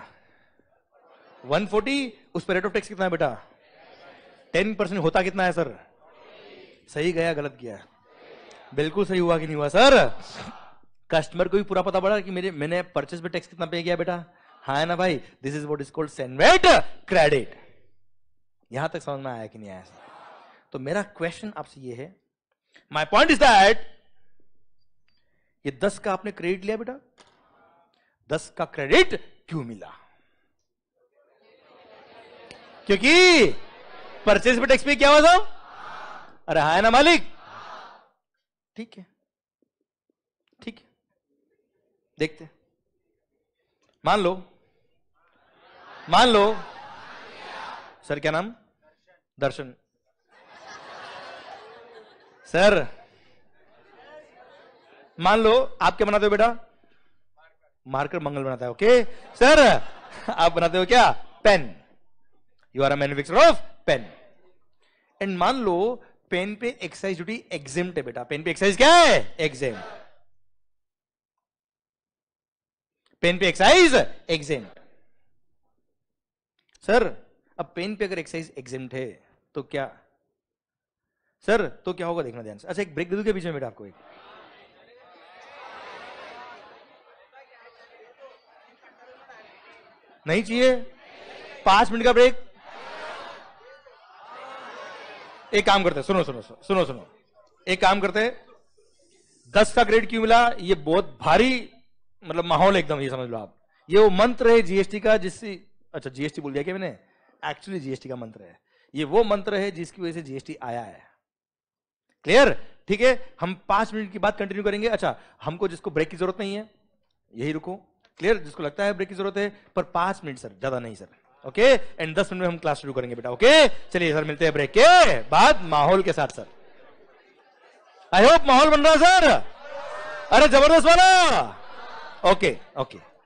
140 उस पर रेट ऑफ टैक्स कितना है बेटा 10 परसेंट होता कितना है सर सही गया गलत गया बिल्कुल सही हुआ कि नहीं हुआ सर कस्टमर को भी पूरा पता पड़ा कि मेरे मैंने परचेस पे टैक्स कितना पे किया बेटा हाँ है ना भाई this is what is called CENVAT credit यहां तक समझ में आया कि नहीं आया सर तो मेरा क्वेश्चन आपसे ये है माय पॉइंट इज दैट ये दस का आपने क्रेडिट लिया बेटा दस का क्रेडिट क्यों मिला क्योंकि परचेज पे टैक्स पे क्या हुआ साहब अरे हाँ ना मालिक ठीक है ठीक है देखते मान लो मान लो सर क्या नाम दर्शन सर मान लो आप क्या बनाते हो बेटा मार्कर मंगल बनाता है ओके सर आप बनाते हो क्या pen you are a manufacturer of pen and मान लो पेन पे एक्साइज ड्यूटी एग्जेम है बेटा पेन पे एक्साइज क्या है एग्जेम पेन पे एक्साइज एग्जेम सर अब पेन पे अगर एक्साइज एग्जेम है तो क्या सर तो क्या होगा देखना ध्यान से अच्छा एक ब्रेक दे दूं के बीच में बेटा आपको एक नहीं चाहिए पांच मिनट का ब्रेक एक काम करते सुनो सुनो सुनो सुनो एक काम करते दस का ग्रेड क्यों मिला ये बहुत भारी मतलब माहौल एकदम ये समझ लो आप ये वो मंत्र है जीएसटी का जिससे अच्छा जीएसटी बोल दिया क्या मैंने एक्चुअली जीएसटी का मंत्र है ये वो मंत्र है जिसकी वजह से जीएसटी आया है क्लियर ठीक है हम पांच मिनट की बात कंटिन्यू करेंगे अच्छा हमको जिसको ब्रेक की जरूरत नहीं है यही रुको क्लियर जिसको लगता है ब्रेक की जरूरत है पर पांच मिनट सर ज्यादा नहीं सर ओके एंड दस मिनट में हम क्लास शुरू करेंगे बेटा ओके चलिए सर मिलते हैं ब्रेक के बाद माहौल के साथ सर आई होप माहौल बन रहा है सर अरे जबरदस्त वाला ओके ओके